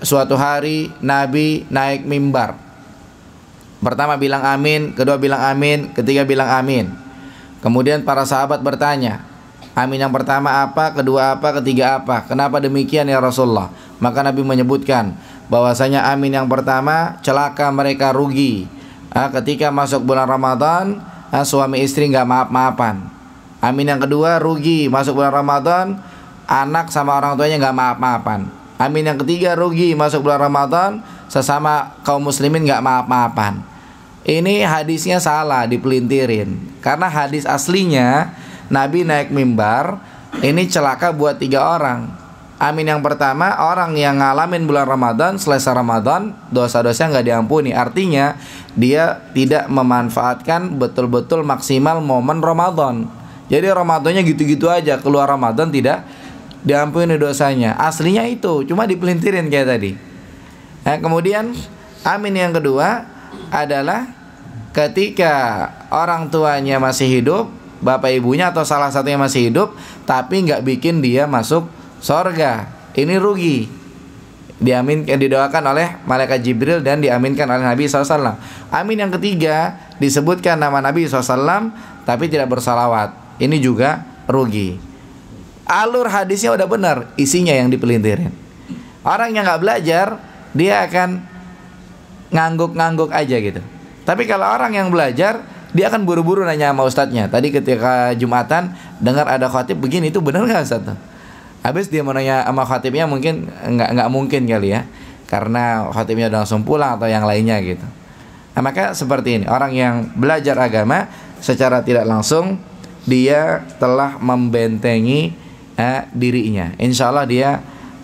suatu hari Nabi naik mimbar. Pertama bilang amin, kedua bilang amin, ketiga bilang amin. Kemudian para sahabat bertanya, amin yang pertama apa, kedua apa, ketiga apa? Kenapa demikian ya Rasulullah? Maka Nabi menyebutkan bahwasanya amin yang pertama celaka mereka rugi. nah, ketika masuk bulan Ramadan, nah, suami istri nggak maaf-maafan. Amin yang kedua rugi masuk bulan Ramadan anak sama orang tuanya nggak maaf-maafan. Amin yang ketiga rugi masuk bulan Ramadan sesama kaum muslimin nggak maaf-maafan. Ini hadisnya salah dipelintirin karena hadis aslinya Nabi naik mimbar ini celaka buat tiga orang. Amin yang pertama orang yang ngalamin bulan Ramadan selesai Ramadan dosa-dosa nggak diampuni artinya dia tidak memanfaatkan betul-betul maksimal momen Ramadan jadi Ramadannya gitu-gitu aja keluar Ramadan tidak diampuni dosanya. Aslinya itu, cuma dipelintirin kayak tadi. Nah, kemudian amin yang kedua adalah ketika orang tuanya masih hidup, bapak ibunya atau salah satunya masih hidup, tapi nggak bikin dia masuk sorga. Ini rugi. Diamin yang eh, didoakan oleh malaikat Jibril dan diaminkan oleh Nabi SAW. Amin yang ketiga disebutkan nama Nabi SAW tapi tidak bersalawat. Ini juga rugi alur hadisnya udah benar, isinya yang dipelintirin. Orang yang nggak belajar, dia akan ngangguk-ngangguk aja gitu. Tapi kalau orang yang belajar, dia akan buru-buru nanya sama ustadznya. Tadi ketika Jumatan dengar ada khotib begini, itu benar nggak ustadz? Habis dia mau nanya sama khotibnya mungkin nggak nggak mungkin kali ya, karena khotibnya udah langsung pulang atau yang lainnya gitu. Nah, maka seperti ini orang yang belajar agama secara tidak langsung dia telah membentengi eh, dirinya. Insya Allah dia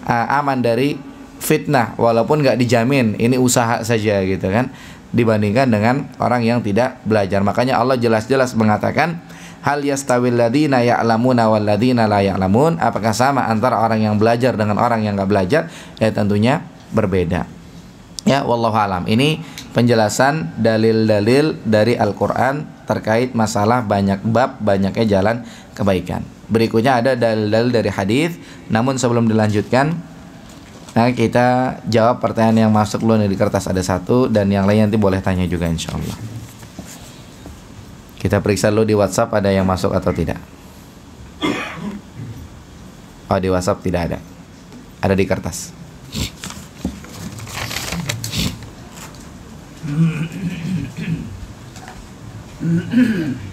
eh, aman dari fitnah, walaupun nggak dijamin. Ini usaha saja gitu kan. Dibandingkan dengan orang yang tidak belajar. Makanya Allah jelas-jelas mengatakan, Hal yastawil ladina ya'lamuna wal ladina la ya'lamun Apakah sama antara orang yang belajar dengan orang yang nggak belajar? Ya tentunya berbeda. Ya, wallahu alam. Ini penjelasan dalil-dalil dari Al-Qur'an terkait masalah banyak bab banyaknya jalan kebaikan. Berikutnya ada dalil-dalil dari hadis. Namun sebelum dilanjutkan, nah kita jawab pertanyaan yang masuk dulu di kertas ada satu dan yang lain nanti boleh tanya juga insya Allah. Kita periksa dulu di WhatsApp ada yang masuk atau tidak. Oh di WhatsApp tidak ada. Ada di kertas. Mm-hmm.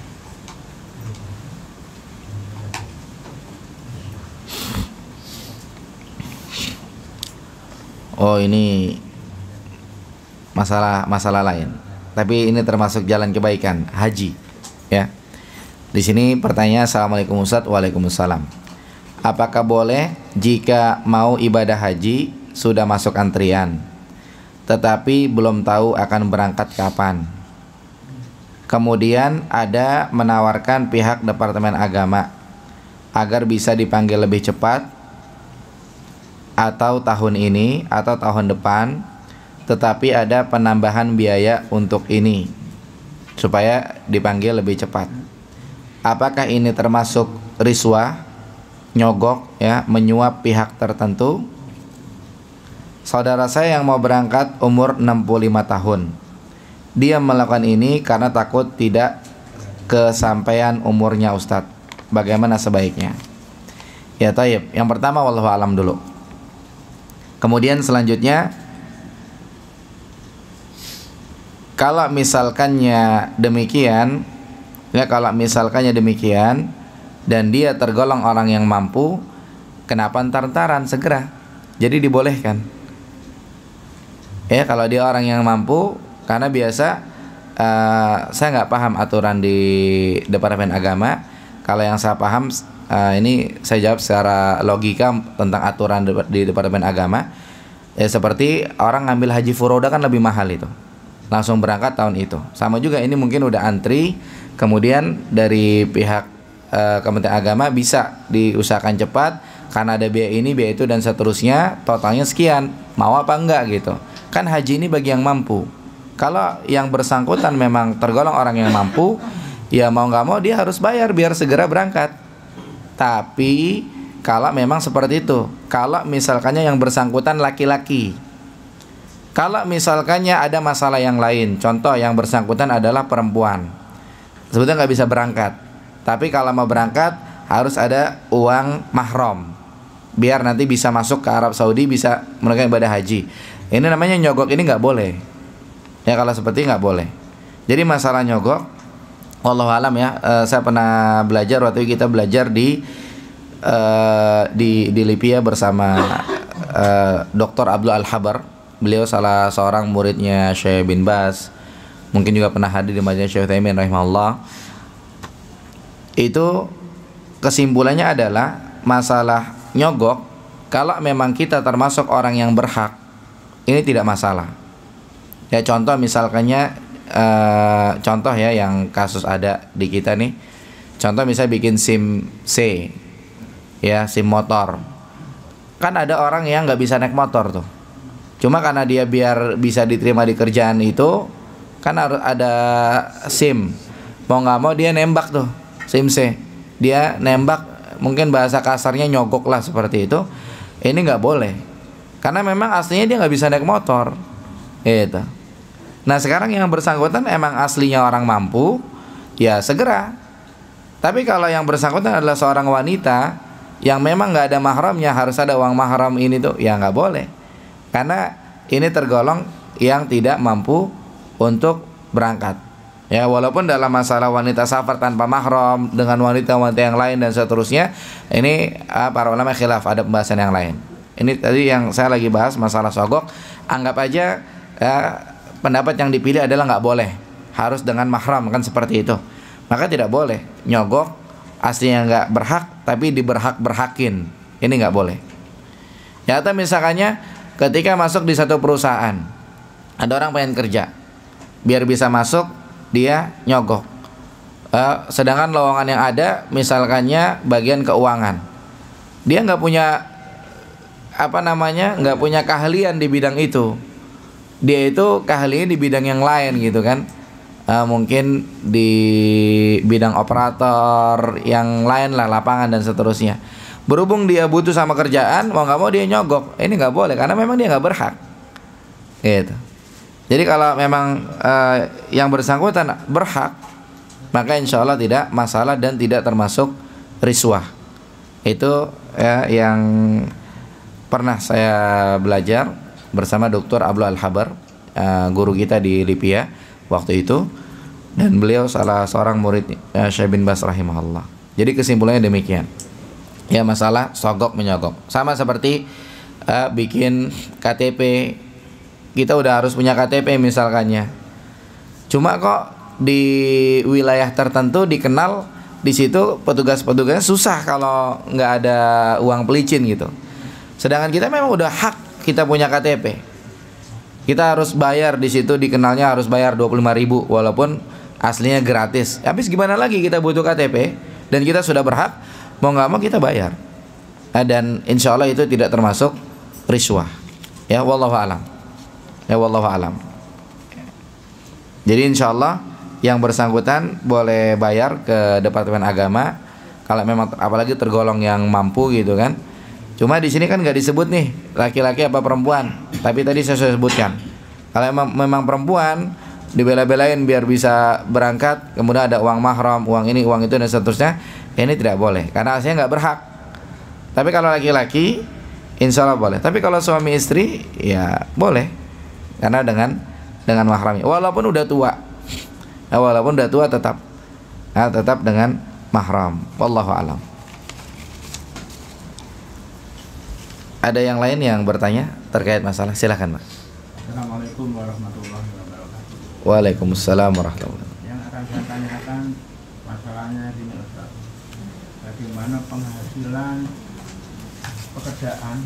oh ini masalah masalah lain tapi ini termasuk jalan kebaikan haji ya di sini pertanyaan assalamualaikum ustadz waalaikumsalam apakah boleh jika mau ibadah haji sudah masuk antrian tetapi belum tahu akan berangkat kapan kemudian ada menawarkan pihak Departemen Agama agar bisa dipanggil lebih cepat atau tahun ini atau tahun depan tetapi ada penambahan biaya untuk ini supaya dipanggil lebih cepat. Apakah ini termasuk riswah, nyogok ya, menyuap pihak tertentu? Saudara saya yang mau berangkat umur 65 tahun. Dia melakukan ini karena takut tidak kesampaian umurnya Ustadz. Bagaimana sebaiknya? Ya taib. Yang pertama wallahu alam dulu. Kemudian selanjutnya kalau misalkannya demikian ya kalau misalkannya demikian dan dia tergolong orang yang mampu kenapa tertaran segera jadi dibolehkan ya kalau dia orang yang mampu karena biasa uh, saya nggak paham aturan di Departemen Agama kalau yang saya paham uh, ini saya jawab secara logika tentang aturan di Departemen Agama. Ya seperti orang ngambil haji furoda kan lebih mahal itu. Langsung berangkat tahun itu. Sama juga ini mungkin udah antri, kemudian dari pihak uh, Kementerian Agama bisa diusahakan cepat karena ada biaya ini, biaya itu dan seterusnya, totalnya sekian. Mau apa enggak gitu. Kan haji ini bagi yang mampu. Kalau yang bersangkutan memang tergolong orang yang mampu, ya mau nggak mau dia harus bayar biar segera berangkat tapi kalau memang seperti itu kalau misalkannya yang bersangkutan laki-laki kalau misalkannya ada masalah yang lain contoh yang bersangkutan adalah perempuan sebetulnya nggak bisa berangkat tapi kalau mau berangkat harus ada uang mahram biar nanti bisa masuk ke Arab Saudi bisa menunaikan ibadah haji ini namanya nyogok ini nggak boleh ya kalau seperti nggak boleh jadi masalah nyogok Allah alam ya. Uh, saya pernah belajar waktu kita belajar di uh, di di Libya bersama uh, eh, Dr. Abdul Al Habar. Beliau salah seorang muridnya Syekh bin Bas. Mungkin juga pernah hadir di majelis Syekh Taimin rahimahullah. Itu kesimpulannya adalah masalah nyogok kalau memang kita termasuk orang yang berhak ini tidak masalah. Ya contoh misalkannya uh, contoh ya yang kasus ada di kita nih. Contoh bisa bikin SIM C ya, SIM motor. Kan ada orang yang nggak bisa naik motor tuh. Cuma karena dia biar bisa diterima di kerjaan itu kan harus ada SIM. Mau nggak mau dia nembak tuh SIM C. Dia nembak mungkin bahasa kasarnya nyogok lah seperti itu. Ini nggak boleh. Karena memang aslinya dia nggak bisa naik motor. Itu Nah sekarang yang bersangkutan emang aslinya orang mampu, ya segera. Tapi kalau yang bersangkutan adalah seorang wanita yang memang gak ada mahramnya harus ada uang mahram ini tuh, ya gak boleh. Karena ini tergolong yang tidak mampu untuk berangkat. Ya walaupun dalam masalah wanita safar tanpa mahram dengan wanita-wanita yang lain dan seterusnya ini uh, para ulama khilaf ada pembahasan yang lain. Ini tadi yang saya lagi bahas masalah sogok. Anggap aja ya, pendapat yang dipilih adalah nggak boleh harus dengan mahram kan seperti itu maka tidak boleh nyogok aslinya nggak berhak tapi diberhak berhakin ini nggak boleh nyata misalnya ketika masuk di satu perusahaan ada orang pengen kerja biar bisa masuk dia nyogok uh, sedangkan lowongan yang ada misalkannya bagian keuangan dia nggak punya apa namanya nggak punya keahlian di bidang itu dia itu keahliannya di bidang yang lain gitu kan uh, mungkin di bidang operator yang lain lah lapangan dan seterusnya berhubung dia butuh sama kerjaan mau nggak mau dia nyogok ini nggak boleh karena memang dia nggak berhak gitu jadi kalau memang uh, yang bersangkutan berhak maka insya Allah tidak masalah dan tidak termasuk riswah itu ya, yang pernah saya belajar bersama Dr. Abdul Al-Habar, uh, eh, guru kita di Libya waktu itu dan beliau salah seorang murid uh, Syekh bin Bas Jadi kesimpulannya demikian. Ya masalah sogok menyogok. Sama seperti uh, bikin KTP kita udah harus punya KTP misalkannya. Cuma kok di wilayah tertentu dikenal di situ petugas-petugasnya susah kalau nggak ada uang pelicin gitu. Sedangkan kita memang udah hak kita punya KTP kita harus bayar di situ dikenalnya harus bayar 25.000 walaupun aslinya gratis habis gimana lagi kita butuh KTP dan kita sudah berhak mau nggak mau kita bayar nah, dan insya Allah itu tidak termasuk riswah ya wallahu alam ya wallahu alam jadi insya Allah yang bersangkutan boleh bayar ke Departemen Agama kalau memang apalagi tergolong yang mampu gitu kan Cuma di sini kan nggak disebut nih laki-laki apa perempuan. Tapi tadi saya sudah sebutkan. Kalau memang, memang perempuan dibela-belain biar bisa berangkat, kemudian ada uang mahram, uang ini, uang itu dan seterusnya, ini tidak boleh karena aslinya nggak berhak. Tapi kalau laki-laki, insya Allah boleh. Tapi kalau suami istri, ya boleh karena dengan dengan mahramnya. Walaupun udah tua, nah, walaupun udah tua tetap, nah, tetap dengan mahram. Wallahu alam. ada yang lain yang bertanya terkait masalah silahkan mas. Assalamualaikum warahmatullahi wabarakatuh Waalaikumsalam warahmatullahi wabarakatuh yang akan saya tanyakan masalahnya di Ustaz bagaimana penghasilan pekerjaan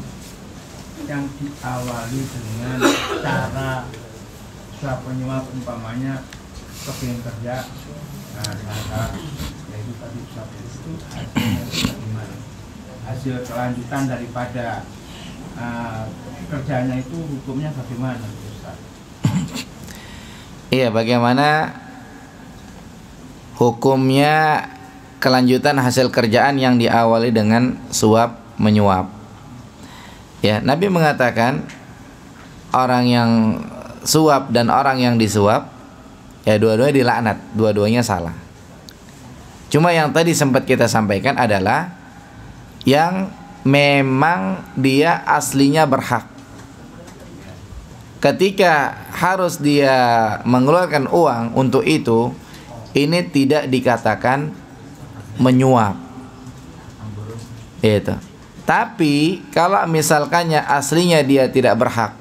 yang diawali dengan cara usaha penyuap umpamanya kepingin kerja nah dengan cara yaitu tadi usaha itu hasilnya gimana hasil kelanjutan daripada Ah, kerjanya itu hukumnya bagaimana Ustaz? Iya, bagaimana hukumnya kelanjutan hasil kerjaan yang diawali dengan suap menyuap. Ya, Nabi mengatakan orang yang suap dan orang yang disuap ya dua-duanya dilaknat, dua-duanya salah. Cuma yang tadi sempat kita sampaikan adalah yang memang dia aslinya berhak. Ketika harus dia mengeluarkan uang untuk itu, ini tidak dikatakan menyuap. Itu. Tapi kalau misalkannya aslinya dia tidak berhak,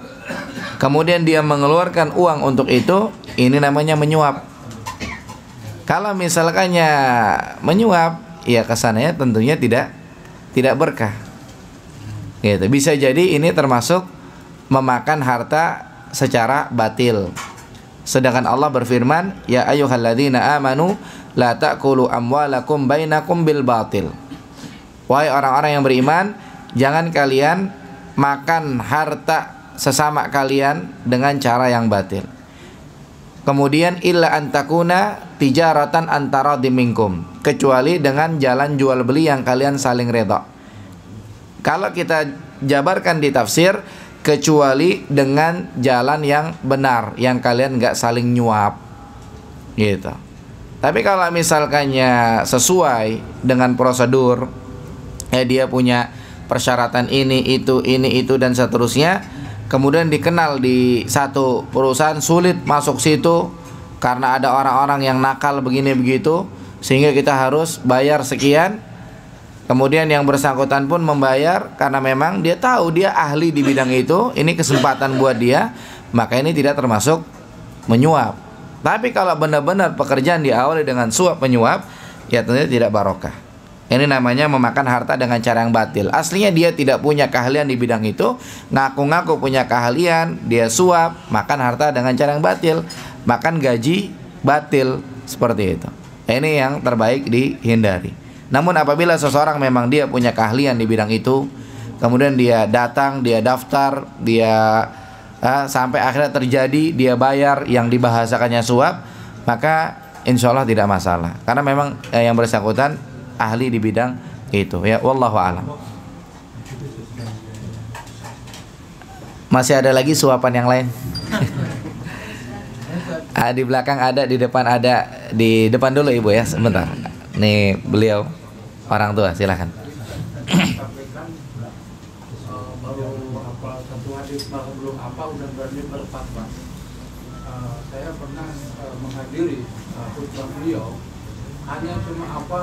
kemudian dia mengeluarkan uang untuk itu, ini namanya menyuap. Kalau misalkannya menyuap, ya kesannya tentunya tidak tidak berkah. Gitu. Bisa jadi ini termasuk memakan harta secara batil. Sedangkan Allah berfirman, "Ya ayyuhalladzina amanu la ta'kulu amwalakum bainakum bil batil." Wahai orang-orang yang beriman, jangan kalian makan harta sesama kalian dengan cara yang batil. Kemudian illa antakuna tijaratan antara diminkum kecuali dengan jalan jual beli yang kalian saling redha. Kalau kita jabarkan di tafsir kecuali dengan jalan yang benar yang kalian nggak saling nyuap gitu. Tapi kalau misalkannya sesuai dengan prosedur ya dia punya persyaratan ini itu ini itu dan seterusnya kemudian dikenal di satu perusahaan sulit masuk situ karena ada orang-orang yang nakal begini begitu sehingga kita harus bayar sekian Kemudian yang bersangkutan pun membayar karena memang dia tahu dia ahli di bidang itu, ini kesempatan buat dia, maka ini tidak termasuk menyuap. Tapi kalau benar-benar pekerjaan diawali dengan suap menyuap, ya tentunya tidak barokah. Ini namanya memakan harta dengan cara yang batil. Aslinya dia tidak punya keahlian di bidang itu, ngaku-ngaku punya keahlian, dia suap, makan harta dengan cara yang batil, makan gaji batil seperti itu. Ini yang terbaik dihindari. Namun apabila seseorang memang dia punya keahlian di bidang itu, kemudian dia datang, dia daftar, dia uh, sampai akhirnya terjadi dia bayar yang dibahasakannya suap, maka insya Allah tidak masalah. Karena memang uh, yang bersangkutan ahli di bidang itu. Ya, wallahu alam. Masih ada lagi suapan yang lain? Ah, di belakang ada, di depan ada, di depan dulu ibu ya sebentar. Nih beliau orang tua silahkan. belum apa udah berani berfatwa. Uh, saya pernah uh, menghadiri uh, beliau hanya cuma apa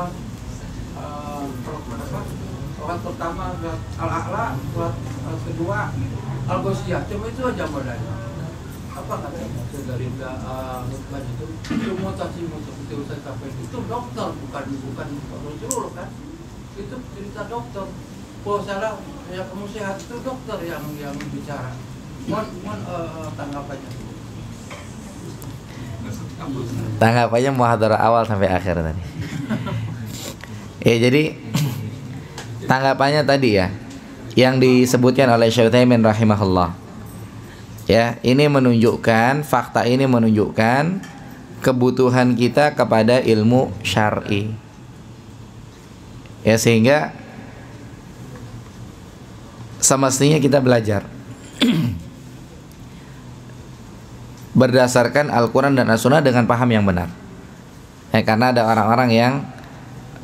uh, pertama al-a'la, sholat kedua al-gosiyah, cuma itu aja modalnya sepakat hasil dari uh, mukman itu semua seperti usai Sampaikan itu dokter bukan bukan dokter kan itu cerita dokter kalau salah ya kamu sehat itu dokter yang yang bicara mohon mohon uh, tanggapannya tanggapannya muhadara awal sampai akhir tadi ya jadi tanggapannya tadi ya yang disebutkan oleh Syaikhul rahimahullah Ya, ini menunjukkan fakta ini menunjukkan kebutuhan kita kepada ilmu syar'i. Ya sehingga semestinya kita belajar berdasarkan Al-Quran dan As-Sunnah dengan paham yang benar. Ya, karena ada orang-orang yang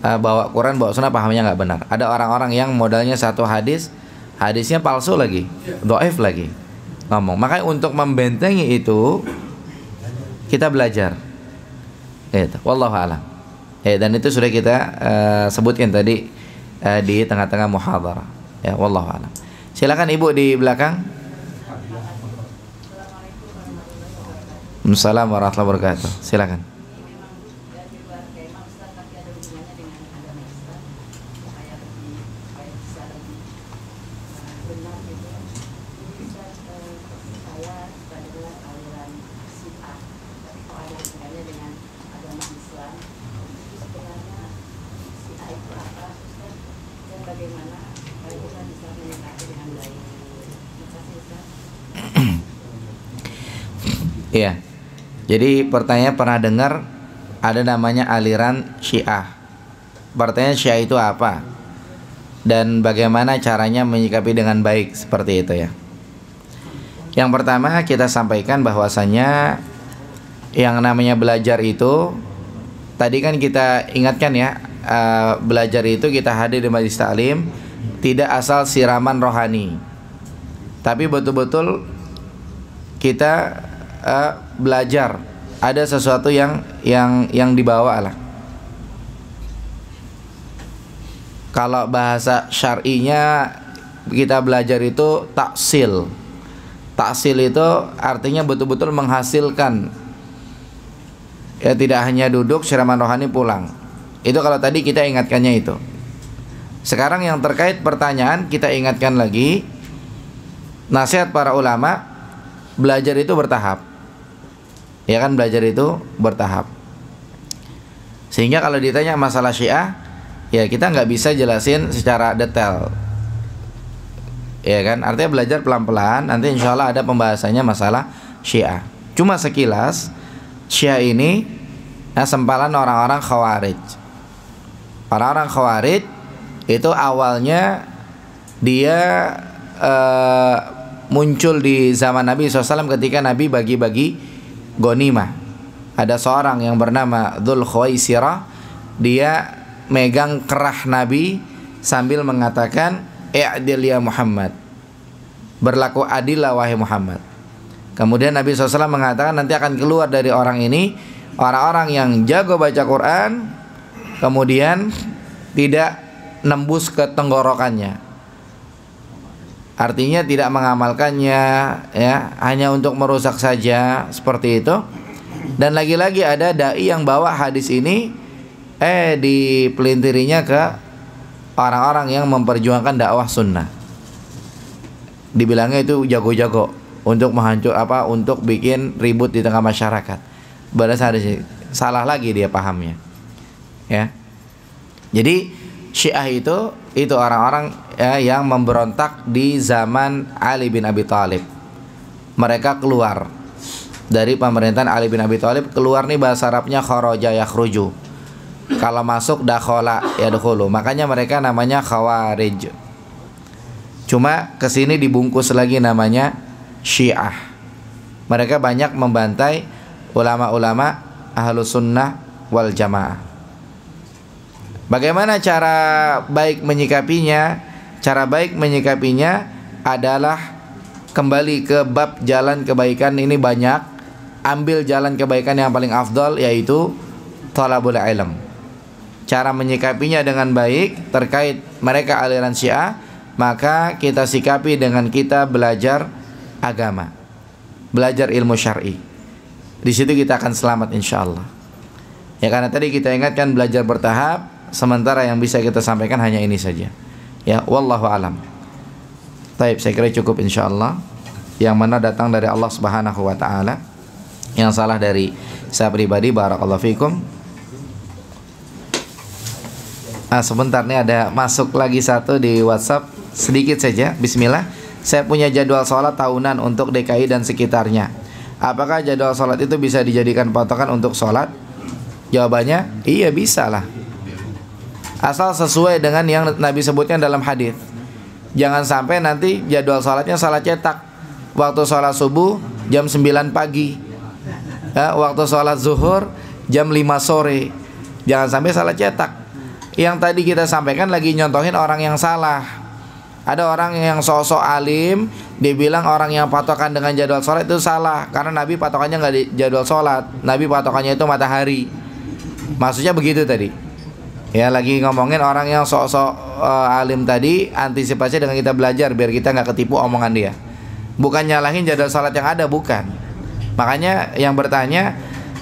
uh, bawa Quran bawa Sunnah pahamnya nggak benar. Ada orang-orang yang modalnya satu hadis, hadisnya palsu lagi, doif lagi ngomong. Makanya untuk membentengi itu kita belajar. Ya itu. Wallahu alam. Ya, dan itu sudah kita uh, sebutkan tadi uh, di tengah-tengah muhadharah. Ya, wallahu alam. Silakan Ibu di belakang. Assalamualaikum warahmatullahi wabarakatuh. Silakan. Iya. Jadi pertanyaan pernah dengar ada namanya aliran Syiah. Pertanyaan Syiah itu apa? Dan bagaimana caranya menyikapi dengan baik seperti itu ya. Yang pertama kita sampaikan bahwasanya yang namanya belajar itu tadi kan kita ingatkan ya uh, belajar itu kita hadir di majelis taklim tidak asal siraman rohani tapi betul-betul kita uh, belajar ada sesuatu yang yang yang dibawa lah kalau bahasa syar'inya kita belajar itu taksil taksil itu artinya betul-betul menghasilkan ya tidak hanya duduk siraman rohani pulang itu kalau tadi kita ingatkannya itu sekarang yang terkait pertanyaan kita ingatkan lagi nasihat para ulama belajar itu bertahap ya kan belajar itu bertahap sehingga kalau ditanya masalah syiah ya kita nggak bisa jelasin secara detail ya kan artinya belajar pelan-pelan nanti insya Allah ada pembahasannya masalah syiah cuma sekilas syiah ini ya, sempalan orang-orang khawarij orang-orang khawarij itu awalnya dia uh, muncul di zaman Nabi SAW ketika Nabi bagi-bagi Gonimah. Ada seorang yang bernama Dhul Khuwaisirah, dia megang kerah Nabi sambil mengatakan, "I'dil ya Muhammad." Berlaku adillah wahai Muhammad. Kemudian Nabi SAW mengatakan nanti akan keluar dari orang ini orang-orang yang jago baca Quran kemudian tidak nembus ke tenggorokannya artinya tidak mengamalkannya ya hanya untuk merusak saja seperti itu dan lagi-lagi ada dai yang bawa hadis ini eh pelintirinya ke orang-orang yang memperjuangkan dakwah sunnah dibilangnya itu jago-jago untuk menghancur apa untuk bikin ribut di tengah masyarakat balas hadis salah lagi dia pahamnya ya jadi syiah itu itu orang-orang ya, yang memberontak di zaman Ali bin Abi Thalib. Mereka keluar dari pemerintahan Ali bin Abi Thalib keluar nih bahasa Arabnya kharaja yakhruju. Kalau masuk dakhala dahulu, Makanya mereka namanya khawarij. Cuma ke sini dibungkus lagi namanya Syiah. Mereka banyak membantai ulama-ulama ahlu sunnah wal jamaah. Bagaimana cara baik menyikapinya? Cara baik menyikapinya adalah kembali ke bab jalan kebaikan ini banyak. Ambil jalan kebaikan yang paling afdol yaitu talabul ilm. Cara menyikapinya dengan baik terkait mereka aliran Syiah, maka kita sikapi dengan kita belajar agama. Belajar ilmu syar'i. Di situ kita akan selamat insya Allah. Ya karena tadi kita ingatkan belajar bertahap, sementara yang bisa kita sampaikan hanya ini saja ya wallahu alam Taib saya kira cukup insya Allah yang mana datang dari Allah Subhanahu wa taala yang salah dari saya pribadi barakallahu fikum Nah, sebentar nih ada masuk lagi satu di WhatsApp sedikit saja bismillah saya punya jadwal sholat tahunan untuk DKI dan sekitarnya apakah jadwal sholat itu bisa dijadikan patokan untuk sholat jawabannya iya bisa lah asal sesuai dengan yang Nabi sebutkan dalam hadis. Jangan sampai nanti jadwal sholatnya salah cetak. Waktu sholat subuh jam 9 pagi. Ya, waktu sholat zuhur jam 5 sore. Jangan sampai salah cetak. Yang tadi kita sampaikan lagi nyontohin orang yang salah. Ada orang yang sosok alim, dibilang orang yang patokan dengan jadwal sholat itu salah karena Nabi patokannya nggak di jadwal sholat, Nabi patokannya itu matahari. Maksudnya begitu tadi ya lagi ngomongin orang yang sok-sok uh, alim tadi antisipasi dengan kita belajar biar kita nggak ketipu omongan dia bukan nyalahin jadwal salat yang ada bukan makanya yang bertanya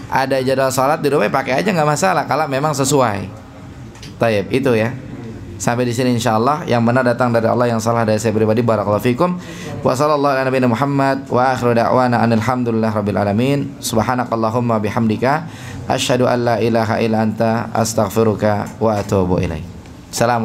ada jadwal salat di rumah ya pakai aja nggak masalah kalau memang sesuai Taib itu ya Sampai di sini insyaallah yang benar datang dari Allah yang salah dari saya pribadi. Barakallahu fikum. Wassalamualaikum warahmatullahi Muhammad wa akhiru da'wana alhamdulillah rabbil alamin. Subhanakallahumma bihamdika asyhadu an la ilaha illa anta astaghfiruka wa atubu ilaik. salam